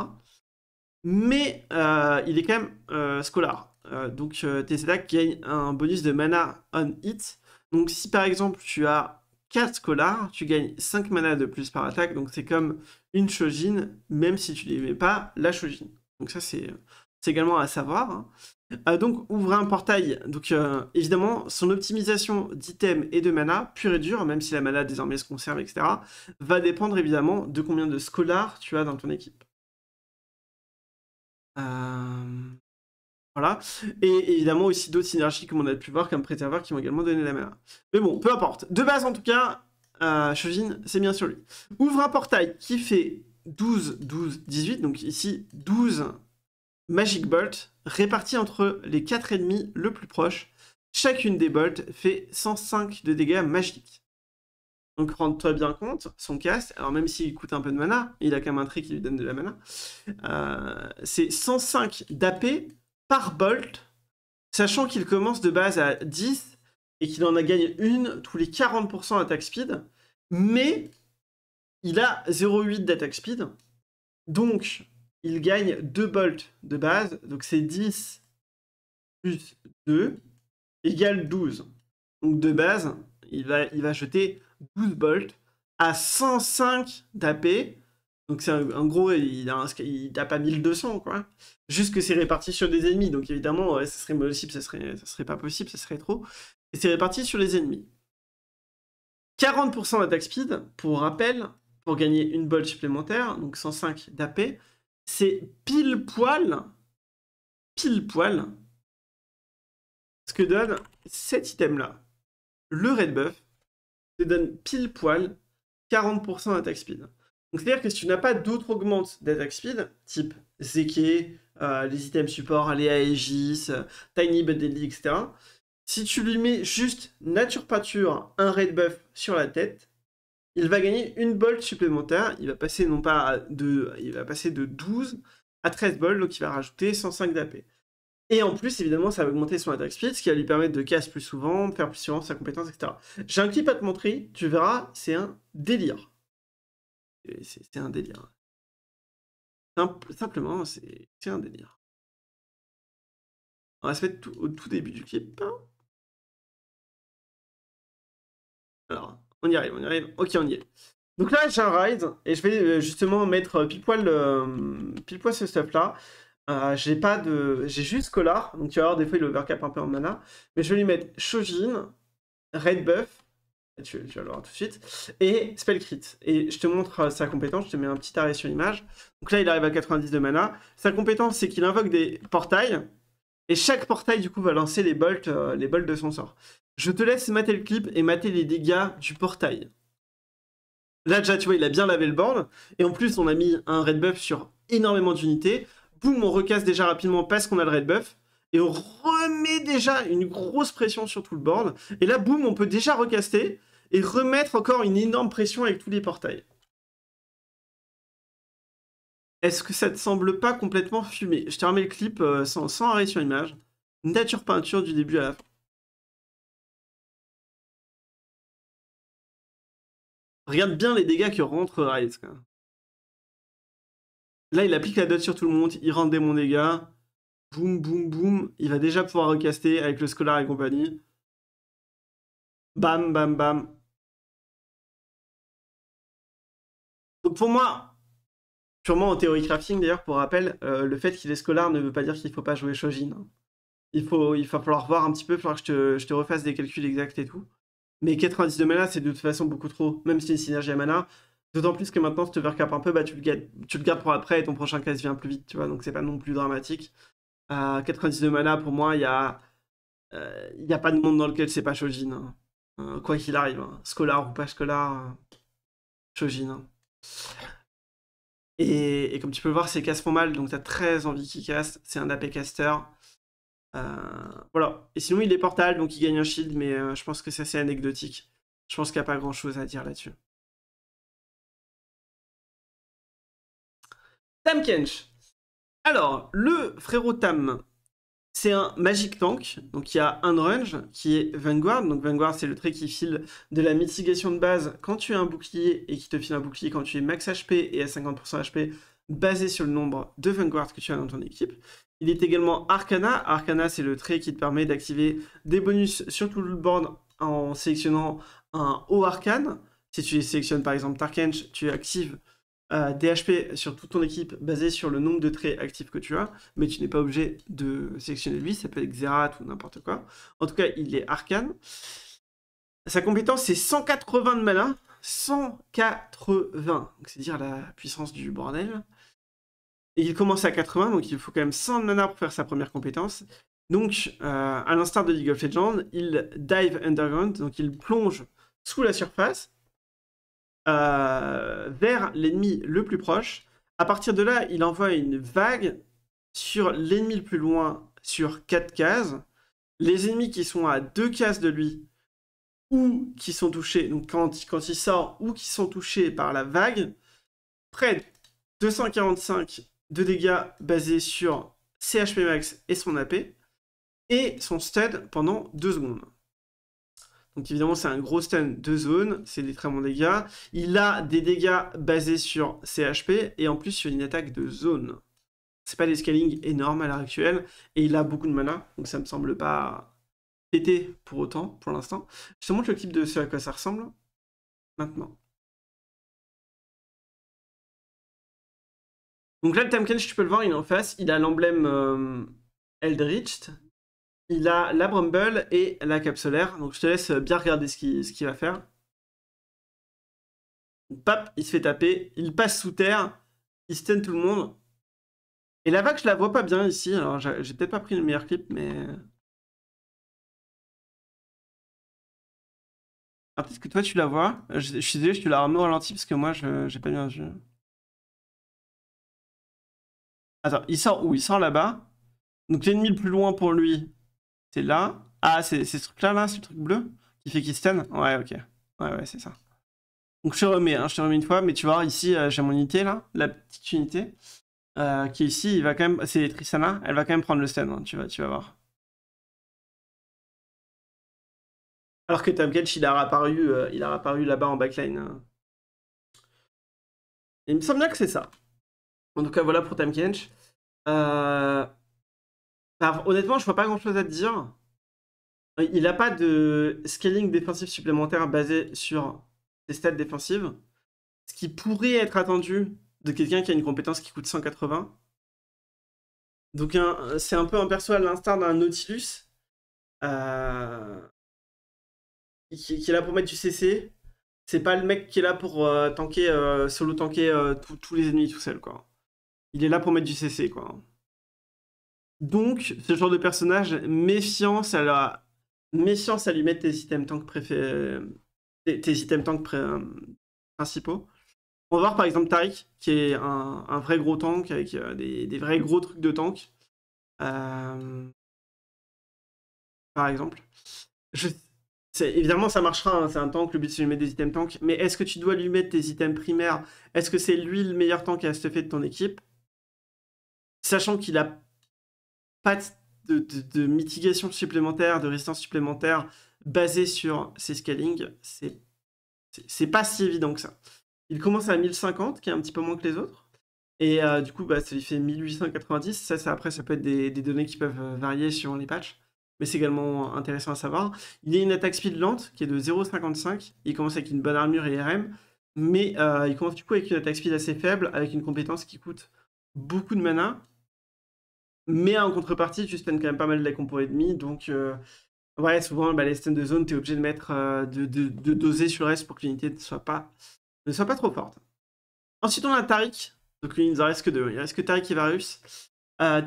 Mais euh, il est quand même euh, scolaire. Euh, donc euh, tes attaques gagnent un bonus de mana on hit. Donc si par exemple tu as 4 scolars, tu gagnes 5 mana de plus par attaque, donc c'est comme une Shojin, même si tu ne pas, la Shojin. Donc ça c'est également à savoir. Euh, donc ouvre un portail. Donc évidemment, son optimisation d'items et de mana, pure et dure, même si la mana désormais se conserve, etc., va dépendre évidemment de combien de scholars tu as dans ton équipe. Voilà. Et, évidemment aussi d'autres synergies comme on a pu voir comme Préserveur qui m'ont également donné la main. Mais bon, peu importe. De base en tout cas, euh, c'est bien sur lui. Ouvre un portail qui fait 12, 12, 18. Donc ici, 12 Magic Bolt répartis entre les 4 ennemis le plus proche. Chacune des bolts fait 105 de dégâts magiques. Donc rends-toi bien compte, son cast, alors même s'il coûte un peu de mana, il a quand même un trait qui lui donne de la mana, euh, c'est 105 d'AP bolt, sachant qu'il commence de base à 10 et qu'il en a gagné une tous les 40% attack speed, mais il a 0,8 d'attaque speed, donc il gagne 2 bolts de base, donc c'est 10 plus 2 égale 12. Donc de base, il va, il va jeter 12 bolts à 105 d'AP, donc c'est un gros, il a, pas 1200, quoi. Juste que c'est réparti sur des ennemis. Donc évidemment, ce serait possible, ça serait, serait pas possible, ça serait trop. Et c'est réparti sur les ennemis. 40% d'attaque speed, pour rappel, pour gagner une bolt supplémentaire, donc 105 d'AP, c'est pile poil, pile poil, ce que donne cet item-là. Le red buff te donne pile poil 40% d'attaque speed. Donc c'est-à-dire que si tu n'as pas d'autres augmentes d'attaque speed, type Zeke, euh, les items support, les Aegis, euh, Tiny But etc., si tu lui mets juste nature pâture, un raid buff sur la tête, il va gagner une bolt supplémentaire. Il va passer non pas de, il va passer de 12 à 13 bolts, donc il va rajouter 105 d'AP. Et en plus, évidemment, ça va augmenter son attack speed, ce qui va lui permettre de casse plus souvent, de faire plus souvent sa compétence, etc. J'ai un clip à te montrer, tu verras, c'est un délire. C'est un délire. simplement, c'est un délire. On va se mettre au tout début du clip. Hein. Alors, on y arrive, on y arrive. Ok, on y est. Donc là, j'ai un ride et je vais euh, justement mettre euh, pile poil, euh, pile ce stuff là. j'ai pas de, j'ai juste collard. donc tu vas voir, des fois il overcap un peu en mana, mais je vais lui mettre Shojin, Red Buff, tu, vas le voir tout de suite. Et Spellcrit. Et je te montre euh, sa compétence, je te mets un petit arrêt sur l'image. Donc là, il arrive à 90 de mana. Sa compétence, c'est qu'il invoque des portails. Et chaque portail, du coup, va lancer les bolts, euh, les bolts de son sort. Je te laisse mater le clip et mater les dégâts du portail. Là, déjà, tu vois, il a bien lavé le board. Et en plus, on a mis un red buff sur énormément d'unités. Boum, on recasse déjà rapidement parce qu'on a le red buff. Et on déjà une grosse pression sur tout le board. Et là, boum, on peut déjà recaster et remettre encore une énorme pression avec tous les portails. Est-ce que ça te semble pas complètement fumé Je te remets le clip euh, sans, arrêt sur image. Nature peinture du début à la fin. Regarde bien les dégâts que rentre Rise. Là, il applique la dot sur tout le monde, il rend des mon dégâts boum, boum, boum, il va déjà pouvoir recaster avec le Scolar et compagnie. Bam, bam, bam. Donc pour moi, sûrement en théorie crafting d'ailleurs, pour rappel, euh, le fait qu'il est Scolar ne veut pas dire qu'il ne faut pas jouer Shojin. Hein. Il, faut, il va falloir voir un petit peu, il va falloir que je te, refasse des calculs exacts et tout. Mais 90 de mana, c'est de toute façon beaucoup trop, même si c'est une synergie à mana. D'autant plus que maintenant, si tu te recap un peu, bah, tu, le gardes, tu le gardes pour après et ton prochain casse vient plus vite, tu vois, donc c'est pas non plus dramatique à mana, pour moi, il y a. Euh, il n'y a pas de monde dans lequel c'est pas Shojin. Hein. Hein, quoi qu'il arrive, hein. scolar ou pas scolar, Et, comme tu peux le voir, c'est casse pas mal, donc t'as très envie qu'il casse, c'est un AP caster. Euh, voilà. Et sinon, il est portal, donc il gagne un shield, mais euh, je pense que c'est assez anecdotique. Je pense qu'il n'y a pas grand chose à dire là-dessus. Tam Kench alors, le frérot Tam, c'est un Magic Tank, donc il y a un range qui est Vanguard. Donc Vanguard, c'est le trait qui file de la mitigation de base quand tu as un bouclier et qui te file un bouclier quand tu es max HP et à 50% HP basé sur le nombre de Vanguard que tu as dans ton équipe. Il est également Arcana. Arcana, c'est le trait qui te permet d'activer des bonus sur tout le board en sélectionnant un haut arcane. Si tu sélectionnes par exemple Tarkench, tu actives DHP sur toute ton équipe basé sur le nombre de traits actifs que tu as, mais tu n'es pas obligé de sélectionner lui, ça peut être Xerat ou n'importe quoi. En tout cas, il est arcane. Sa compétence, c'est 180 de malin. 180, c'est dire la puissance du bordel. Et il commence à 80, donc il faut quand même 100 de mana pour faire sa première compétence. Donc, euh, à l'instar de League of Legends, il dive underground, donc il plonge sous la surface. Euh, vers l'ennemi le plus proche. À partir de là, il envoie une vague sur l'ennemi le plus loin sur 4 cases. Les ennemis qui sont à 2 cases de lui ou qui sont touchés, donc quand, quand il sort, ou qui sont touchés par la vague, prennent 245 de dégâts basés sur CHP max et son AP, et son stead pendant 2 secondes. Donc évidemment, c'est un gros stun de zone, c'est des très bons dégâts. Il a des dégâts basés sur CHP et en plus sur une attaque de zone. C'est pas des scaling énormes à l'heure actuelle et il a beaucoup de mana, donc ça me semble pas péter pour autant pour l'instant. Je te montre le clip de ce à quoi ça ressemble maintenant. Donc là, le Tamken, tu peux le voir, il est en face. Il a l'emblème euh, Eldritch, il a la Brumble et la capsulaire. Donc je te laisse bien regarder ce qu'il va faire. Pap, il se fait taper. Il passe sous terre. Il stun tout le monde. Et la vague, je la vois pas bien ici. Alors j'ai peut-être pas pris le meilleur clip, mais. Ah, peut-être que toi tu la vois. Je, suis désolé, je te la ramène au ralenti parce que moi je j'ai pas bien vu. Attends, il sort où Il sort là-bas. Donc l'ennemi le plus loin pour lui, c'est là. Ah, c'est ce truc-là, là, Ce truc bleu qui fait qu'il stun Ouais, ok. Ouais, ouais, c'est ça. Donc je te remets, hein, je te remets une fois, mais tu vois, ici, euh, j'ai mon unité, là, la petite unité, euh, qui est ici, il va quand même... C'est Tristana, elle va quand même prendre le stun, hein, tu, vas, tu vas voir. Alors que Tamkench il a réapparu, euh, il a réapparu là-bas en backline. Hein. Il me semble bien que c'est ça. En tout cas, voilà pour Tamkench. Euh honnêtement, je vois pas grand chose à te dire. Il n'a pas de scaling défensif supplémentaire basé sur ses stats défensives. Ce qui pourrait être attendu de quelqu'un qui a une compétence qui coûte 180. Donc c'est un peu un perso à l'instar d'un Nautilus. Euh, qui, est là pour mettre du CC. C'est pas le mec qui est là pour euh, tanker, euh, solo tanker tous les ennemis tout seul, quoi. Il est là pour mettre du CC, quoi. Donc, ce genre de personnage, méfiance à, la... méfiance à lui mettre tes items tank, préférés tes, items tank euh, principaux. On va voir par exemple Tyke, qui est un, vrai gros tank avec euh, des, vrais gros trucs de tank. Euh, par exemple. Je... Évidemment, ça marchera, hein, c'est un tank, le but c'est de lui mettre des items tank, mais est-ce que tu dois lui mettre tes items primaires Est-ce que c'est lui le meilleur tank à se faire de ton équipe Sachant qu'il a pas de, mitigation supplémentaire, de résistance supplémentaire basée sur ces scalings, c'est pas si évident que ça. Il commence à 1050, qui est un petit peu moins que les autres. Et euh, du coup, bah, ça lui fait 1890. Ça, après, ça peut être des, données qui peuvent euh, varier sur les patchs. Mais c'est également intéressant à savoir. Il a une attaque speed lente qui est de 0,55. Il commence avec une bonne armure et RM. Mais euh, il commence du coup avec une attaque speed assez faible, avec une compétence qui coûte beaucoup de mana mais en contrepartie, tu spends quand même pas mal de la compo ennemie. Donc, euh, ouais, souvent, bah, les stuns de zone, tu es obligé de mettre euh, de, doser sur S pour que l'unité ne soit pas, ne soit pas trop forte. Ensuite, on a Tariq. Donc, lui, il en reste que deux. Il reste que Tariq et Varus. Euh,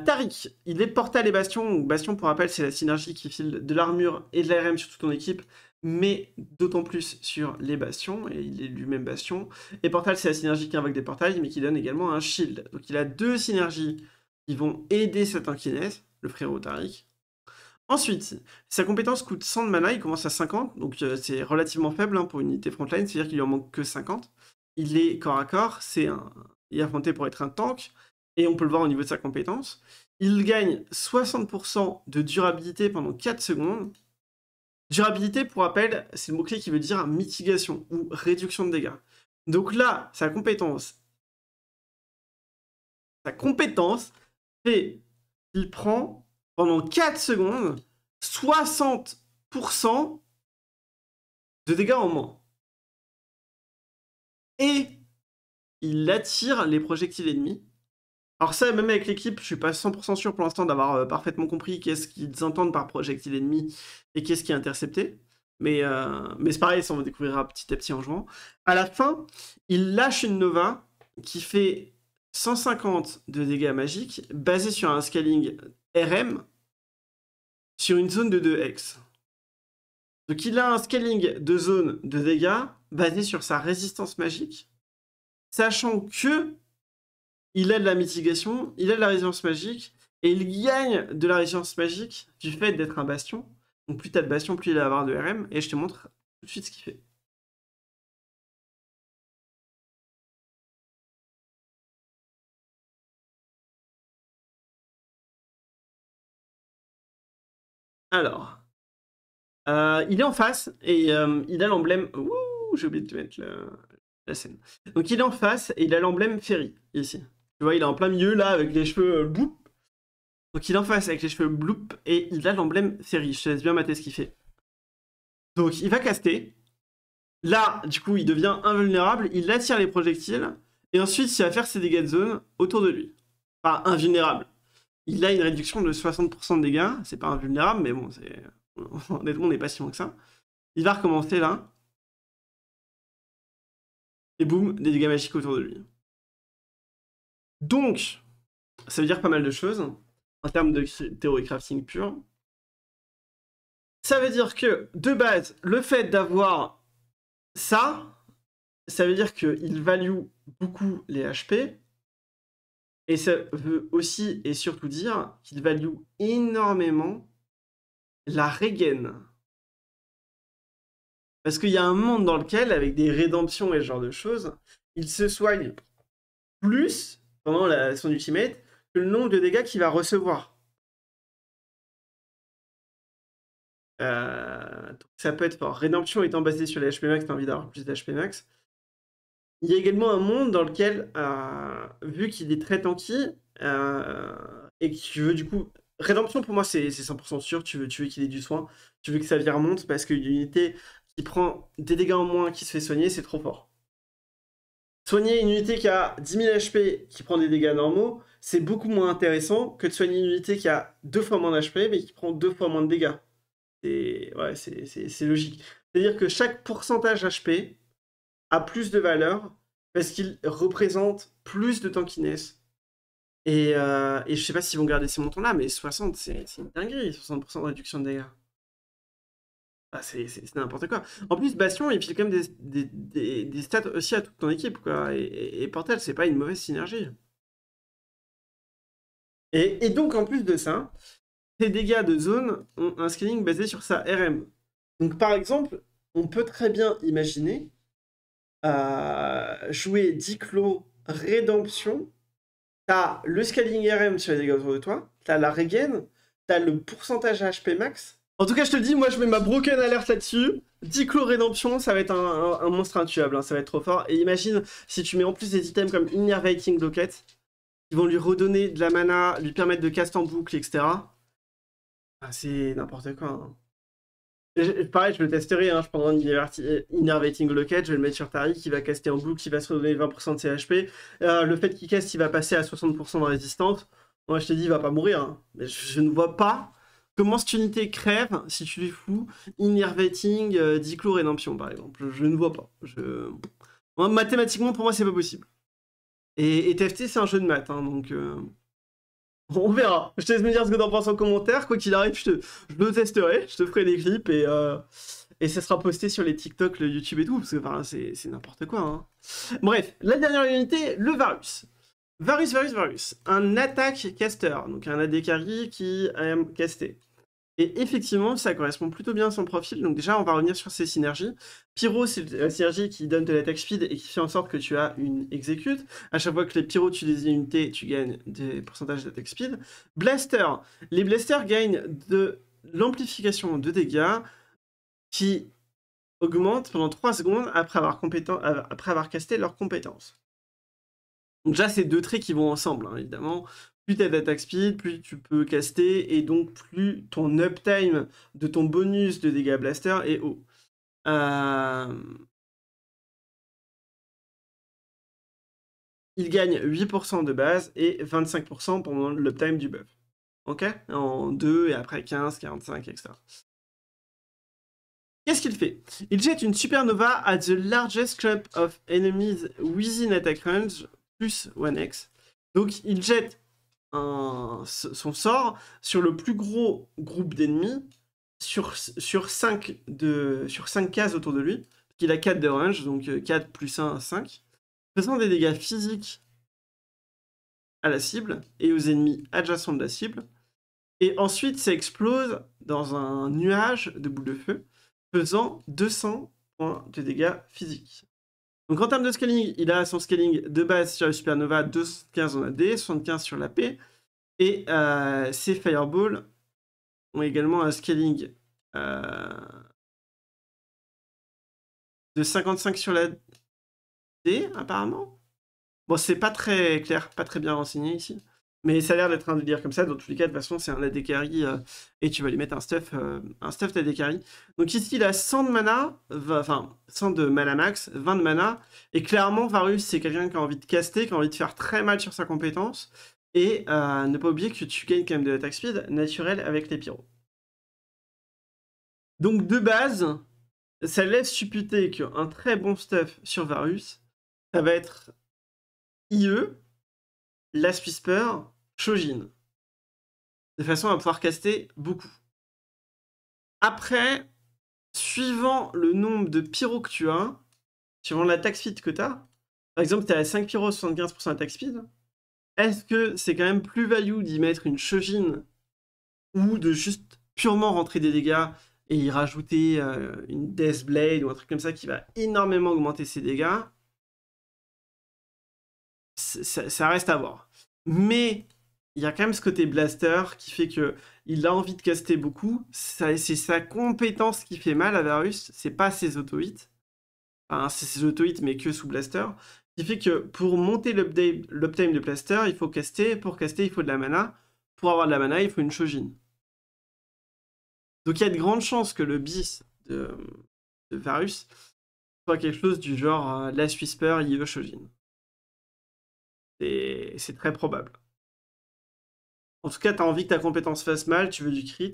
il est portal et bastion. Bastion, pour rappel, c'est la synergie qui file de l'armure et de l'ARM sur toute ton équipe, mais d'autant plus sur les bastions, et il est lui-même bastion. Et portal, c'est la synergie qui invoque des portails, mais qui donne également un shield. Donc il a deux synergies ils vont aider cet tankiness, le frère Tariq. Ensuite, sa compétence coûte 100 de mana, il commence à 50, donc euh, c'est relativement faible hein, pour une unité frontline, c'est-à-dire qu'il lui en manque que 50. Il est corps à corps, c'est il est affronté pour être un tank, et on peut le voir au niveau de sa compétence. Il gagne 60% de durabilité pendant 4 secondes. Durabilité, pour rappel, c'est le mot-clé qui veut dire mitigation ou réduction de dégâts. Donc là, sa compétence, sa compétence il prend pendant 4 secondes 60% de dégâts en moins. Et il attire les projectiles ennemis. Alors ça, même avec l'équipe, je suis pas 100% sûr pour l'instant d'avoir euh, parfaitement compris qu'est-ce qu'ils entendent par projectile ennemi et qu'est-ce qui est intercepté. Mais, euh, mais c'est pareil, ça on découvrira petit à petit en jouant. À la fin, il lâche une Nova qui fait 150 de dégâts magiques basé sur un scaling RM sur une zone de 2x. Donc il a un scaling de zone de dégâts basé sur sa résistance magique, sachant que il a de la mitigation, il a de la résistance magique, et il gagne de la résistance magique du fait d'être un bastion. Donc plus t'as de bastion, plus il va avoir de RM, et je te montre tout de suite ce qu'il fait. Alors, euh, il est en face et euh, il a l'emblème. Ouh, j'ai oublié de mettre la scène. Donc il est en face et il a l'emblème Ferry ici. Tu vois, il est en plein milieu là avec les cheveux euh, bloop. Donc il est en face avec les cheveux bloop et il a l'emblème Ferry. Je te laisse bien mater ce qu'il fait. Donc il va caster. Là, du coup, il devient invulnérable. Il attire les projectiles et ensuite il va faire ses dégâts de zone autour de lui. Enfin, invulnérable. Il a une réduction de 60% de dégâts, C'est pas invulnérable, mais bon, c'est... honnêtement, on n'est pas si loin que ça. Il va recommencer là. Et boum, des dégâts magiques autour de lui. Donc, ça veut dire pas mal de choses en termes de théorie crafting pure. Ça veut dire que, de base, le fait d'avoir ça, ça veut dire qu'il value beaucoup les HP, et ça veut aussi et surtout dire qu'il value énormément la Regen. Parce qu'il y a un monde dans lequel, avec des rédemptions et ce genre de choses, il se soigne plus pendant son ultimate que le nombre de dégâts qu'il va recevoir. Euh, ça peut être fort. Rédemption étant basée sur les HP max, t'as envie d'avoir plus d'HP max. Il y a également un monde dans lequel, euh, vu qu'il est très tanky, euh, et que tu veux du coup. Rédemption pour moi c'est 100% sûr, tu veux, tu qu'il ait du soin, tu veux que sa vie remonte parce qu'une unité qui prend des dégâts en moins, qui se fait soigner, c'est trop fort. Soigner une unité qui a 10 000 HP, qui prend des dégâts normaux, c'est beaucoup moins intéressant que de soigner une unité qui a deux fois moins d'HP mais qui prend deux fois moins de dégâts. C'est ouais, c'est logique. C'est-à-dire que chaque pourcentage HP a plus de valeur parce qu'il représente plus de tankiness. Et, euh, et je sais pas s'ils vont garder ces montants-là, mais 60, c'est une dinguerie, 60% de réduction de dégâts. c'est n'importe quoi. En plus, Bastion, il file quand même des, des, stats aussi à toute ton équipe, quoi. Et, et, Portal, c'est pas une mauvaise synergie. Et, et, donc, en plus de ça, tes dégâts de zone ont un scaling basé sur sa RM. Donc, par exemple, on peut très bien imaginer jouer Diclo Rédemption, t'as le scaling RM sur les dégâts autour de toi, t'as la regen, t'as le pourcentage HP max. En tout cas, je te dis, moi je mets ma broken alert là-dessus. Diclo Rédemption, ça va être un, monstre intuable, hein. ça va être trop fort. Et imagine si tu mets en plus des items comme Viking Locket, qui vont lui redonner de la mana, lui permettre de cast en boucle, etc. Ah, c'est n'importe quoi. Hein pareil, je le testerai. Hein. je prends un euh, Innervating Locket, je vais le mettre sur Tari qui va caster en blue, qui va se redonner 20% de CHP. Euh, le fait qu'il casse, il va passer à 60% de résistance. Moi, je te dis il va pas mourir. Hein. Mais je, ne vois pas comment cette unité crève si tu lui fous Innervating, euh, et Nampion, par exemple. Je, ne vois pas. Je... mathématiquement, pour moi, c'est pas possible. Et, TFT, c'est un jeu de maths. Hein, donc. Euh, on verra. Je te laisse me dire ce que t'en penses en commentaire. Quoi qu'il arrive, je, te, le testerai, je te ferai des clips et, euh, et ça sera posté sur les TikTok, le YouTube et tout, parce que enfin, c'est n'importe quoi. Hein. Bref, la dernière unité, le Varus. Varus, Varus, Varus. Un attaque caster, donc un ADC qui aime caster. Et effectivement, ça correspond plutôt bien à son profil. Donc déjà, on va revenir sur ces synergies. Pyro, c'est la synergie qui donne de l'attaque speed et qui fait en sorte que tu as une exécute. À chaque fois que les pyros tuent des unités, tu gagnes des pourcentages d'attaque speed. Blaster. Les blasters gagnent de l'amplification de dégâts qui augmente pendant 3 secondes après avoir, après avoir casté leurs compétences. Donc déjà, c'est deux traits qui vont ensemble, hein, évidemment plus ta d'attaque speed, plus tu peux caster, et donc plus ton uptime de ton bonus de dégâts blaster est haut. Euh, il gagne 8% de base et 25% pendant l'uptime du buff. Ok En 2 et après 15, 45, etc. Qu'est-ce qu'il fait Il jette une supernova à the largest club of enemies within attack range, plus 1x. Donc il jette son sort sur le plus gros groupe d'ennemis sur, 5 sur 5 cases autour de lui. qu'il a 4 de range, donc 4 euh, plus 1, 5. Faisant des dégâts physiques à la cible et aux ennemis adjacents de la cible. Et ensuite, ça explose dans un nuage de boules de feu, faisant 200 points de dégâts physiques. Donc en termes de scaling, il a son scaling de base sur le Supernova, 215 en AD, 75 sur la P. Et euh, ses Fireball ont également un scaling euh, de 55 sur la D, apparemment. Bon, c'est pas très clair, pas très bien renseigné ici. Mais ça a l'air d'être un délire comme ça. Dans tous les cas, de toute façon, c'est un AD euh, et tu vas lui mettre un stuff, euh, un stuff AD Donc ici, il a 100 de mana, enfin 100 de mana max, 20 de mana. Et clairement, Varus, c'est quelqu'un qui a envie de caster, qui a envie de faire très mal sur sa compétence. Et euh, ne pas oublier que tu gagnes quand même de l'attaque speed naturelle avec les pyros. Donc de base, ça laisse supputer qu'un très bon stuff sur Varus, ça va être IE, Last Whisper, Shojin. De façon à pouvoir caster beaucoup. Après, suivant le nombre de pyros que tu as, suivant l'attaque speed que tu as, par exemple, tu as 5 pyros, 75% tax speed, est-ce que c'est quand même plus value d'y mettre une Shojin ou de juste purement rentrer des dégâts et y rajouter euh, une Death Blade ou un truc comme ça qui va énormément augmenter ses dégâts, ça reste à voir. Mais il y a quand même ce côté blaster qui fait que il a envie de caster beaucoup. C'est sa compétence qui fait mal à Varus, c'est pas ses auto-hits. Enfin, c'est ses auto-hits, mais que sous blaster. Qui fait que pour monter l'uptime de blaster, il faut caster. Pour caster, il faut de la mana. Pour avoir de la mana, il faut une Shojin. Donc il y a de grandes chances que le bis de, Varus soit quelque chose du genre euh, Last Whisper, il veut Shojin. C'est très probable. En tout cas, tu as envie que ta compétence fasse mal, tu veux du crit.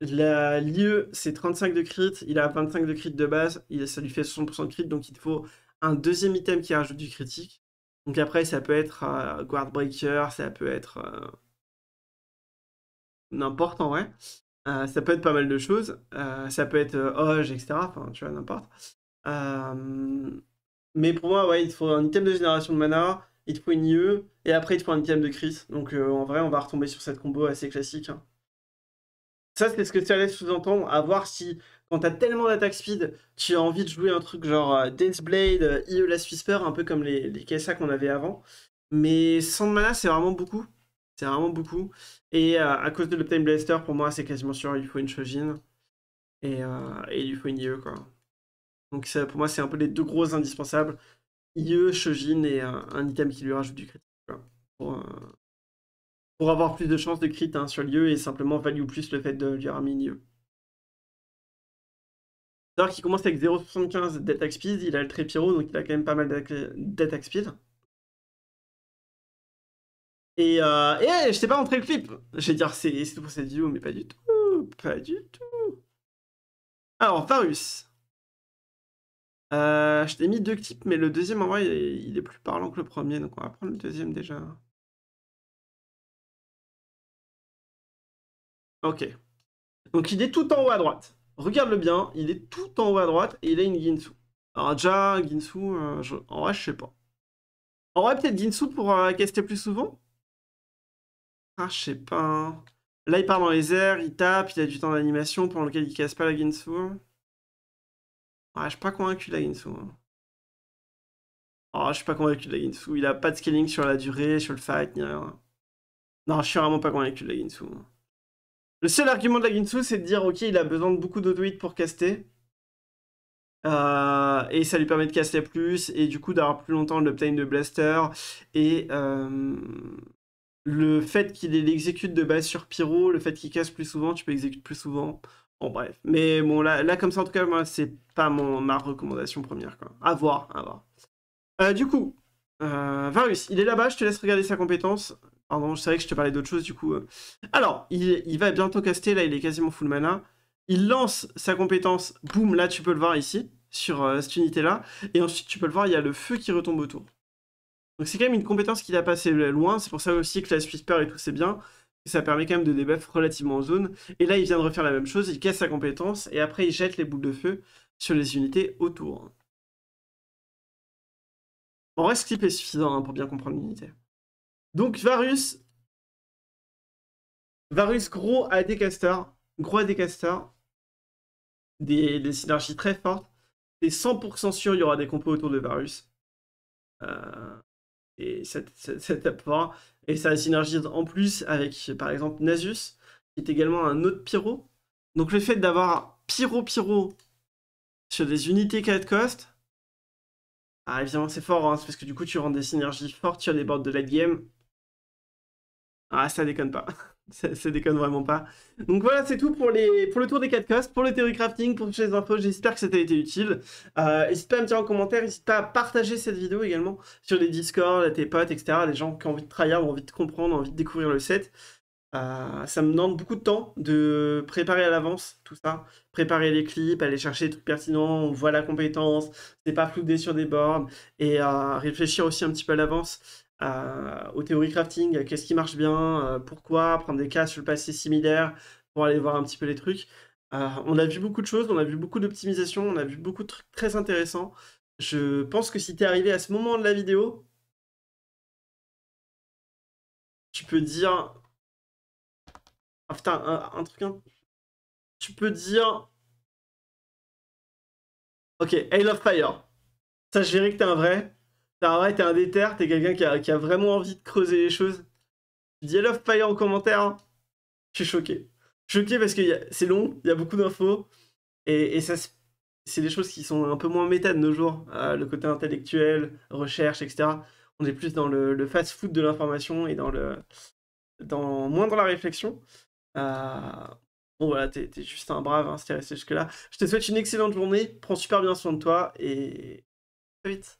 lieu c'est 35 de crit, il a 25 de crit de base, il, ça lui fait 60% de crit, donc il te faut un deuxième item qui rajoute du critique. Donc après, ça peut être euh, Guardbreaker, Guard Breaker, ça peut être euh, n'importe en vrai. Euh, ça peut être pas mal de choses. ça peut être Oge, etc. Enfin, tu vois, n'importe. mais pour moi, ouais, il te faut un item de génération de mana, il te faut une IE, et après il te faut une item de Chris. Donc euh, en vrai, on va retomber sur cette combo assez classique. Hein. Ça, c'est ce que tu allais sous-entendre, à voir si, quand t'as tellement d'attaque speed, tu as envie de jouer un truc genre euh, Dance Blade, euh, IE Last Whisper, un peu comme les, les KSA qu'on avait avant. Mais sans mana, c'est vraiment beaucoup. C'est vraiment beaucoup. Et à cause de l'Optime Blaster, pour moi, c'est quasiment sûr, il faut une Cho'jin Et, et il faut une IE, quoi. Donc pour moi, c'est un peu les deux gros indispensables. IE, Shojin et un, item qui lui rajoute du crit. Euh, pour, avoir plus de chances de crit un hein, sur lieu et simplement value plus le fait de lui ramener une IE. D'ailleurs, qu'il commence avec 0.75 d'attack speed, il a le trépiro donc il a quand même pas mal d'attack speed. Et, euh, je sais pas rentrer le clip. Je vais dire c'est tout pour cette vidéo, mais pas du tout. Pas du tout. Alors, Farus. Euh, je t'ai mis deux types, mais le deuxième, en vrai, il est plus parlant que le premier, donc on va prendre le deuxième déjà. OK. Donc il est tout en haut à droite. Regarde-le bien, il est tout en haut à droite et il a une Ginsu. Alors déjà, Ginsu, euh, en vrai, je sais pas. En vrai, peut-être Ginsu pour, euh, caster plus souvent? Ah, je sais pas, hein. Là, il part dans les airs, il tape, il a du temps d'animation pendant lequel il casse pas la Ginsu. Ah, je suis pas convaincu de la Oh, je suis pas convaincu de Ginsu. Il a pas de scaling sur la durée, sur le fight, ni rien. Non, je suis vraiment pas convaincu de la Ginsu. Hein. Le seul argument de la Ginsu, c'est de dire, ok, il a besoin de beaucoup d'auto-hit pour caster. Euh, et ça lui permet de caster plus, et du coup d'avoir plus longtemps l'obtain de blaster. Et euh, le fait qu'il l'exécute de base sur Pyro, le fait qu'il casse plus souvent, tu peux exécuter plus souvent. Bon, bref. Mais bon, là, là, comme ça, en tout cas, moi, c'est pas mon, ma recommandation première. Quoi. À voir, à voir. Euh, du coup, euh, Varus, il est là-bas, je te laisse regarder sa compétence. Pardon, je savais que je te parlais d'autre chose, du coup. Euh. Alors, il, va bientôt caster, là, il est quasiment full mana. Il lance sa compétence, boum, là, tu peux le voir ici, sur cette unité-là. Et ensuite, tu peux le voir, il y a le feu qui retombe autour. Donc c'est quand même une compétence qu'il a passé loin, c'est pour ça aussi que la pearl et tout, c'est bien ça permet quand même de débuff relativement en zone. Et là, il vient de refaire la même chose, il casse sa compétence, et après, il jette les boules de feu sur les unités autour. En reste, clip est suffisant hein, pour bien comprendre l'unité. Donc, Varus... Varus, gros AD caster, gros AD caster, des, synergies très fortes. C'est 100% sûr il y aura des compos autour de Varus. Euh, et cette cette Et ça synergise en plus avec, par exemple, Nasus, qui est également un autre pyro. Donc le fait d'avoir pyro-pyro sur des unités 4 cost, ah, évidemment c'est fort, hein, parce que du coup tu rends des synergies fortes sur les boards de late game. Ah, ça déconne pas. Ça, déconne vraiment pas. Donc voilà, c'est tout pour, les, pour le tour des 4 costs, pour le théorie crafting, pour toutes les infos. J'espère que ça t'a été utile. Euh, n'hésite pas à me dire en commentaire, n'hésite pas à partager cette vidéo également sur les Discord, tes potes, etc. Les gens qui ont envie de tryhard, ont envie de comprendre, ont envie de découvrir le set. Euh, ça me demande beaucoup de temps de préparer à l'avance tout ça, préparer les clips, aller chercher des trucs pertinents, on voit la compétence, c'est pas flouder sur des bornes, et euh, réfléchir aussi un petit peu à l'avance aux théories crafting, euh, qu'est-ce qui marche bien, euh, pourquoi, prendre des cas sur le passé similaire pour aller voir un petit peu les trucs. Euh, on a vu beaucoup de choses, on a vu beaucoup d'optimisation, on a vu beaucoup de trucs très intéressants. Je pense que si tu es arrivé à ce moment de la vidéo, tu peux dire. Ah, putain, un, truc. Tu peux dire. Ok, Hail of Fire. Ça, je dirais que t'es un vrai. T'as vrai, t'es un déter, t'es quelqu'un qui a, vraiment envie de creuser les choses. dis love Fire en commentaire. Je suis choqué. Choqué parce que c'est long, il y a beaucoup d'infos. Et, ça, c'est des choses qui sont un peu moins méta de nos jours. Euh, le côté intellectuel, recherche, etc. On est plus dans le, fast-food de l'information et dans le, dans, moins dans la réflexion. Euh, bon voilà, t'es juste un brave, c'était hein, si resté jusque-là. Je te souhaite une excellente journée, prends super bien soin de toi et à très vite.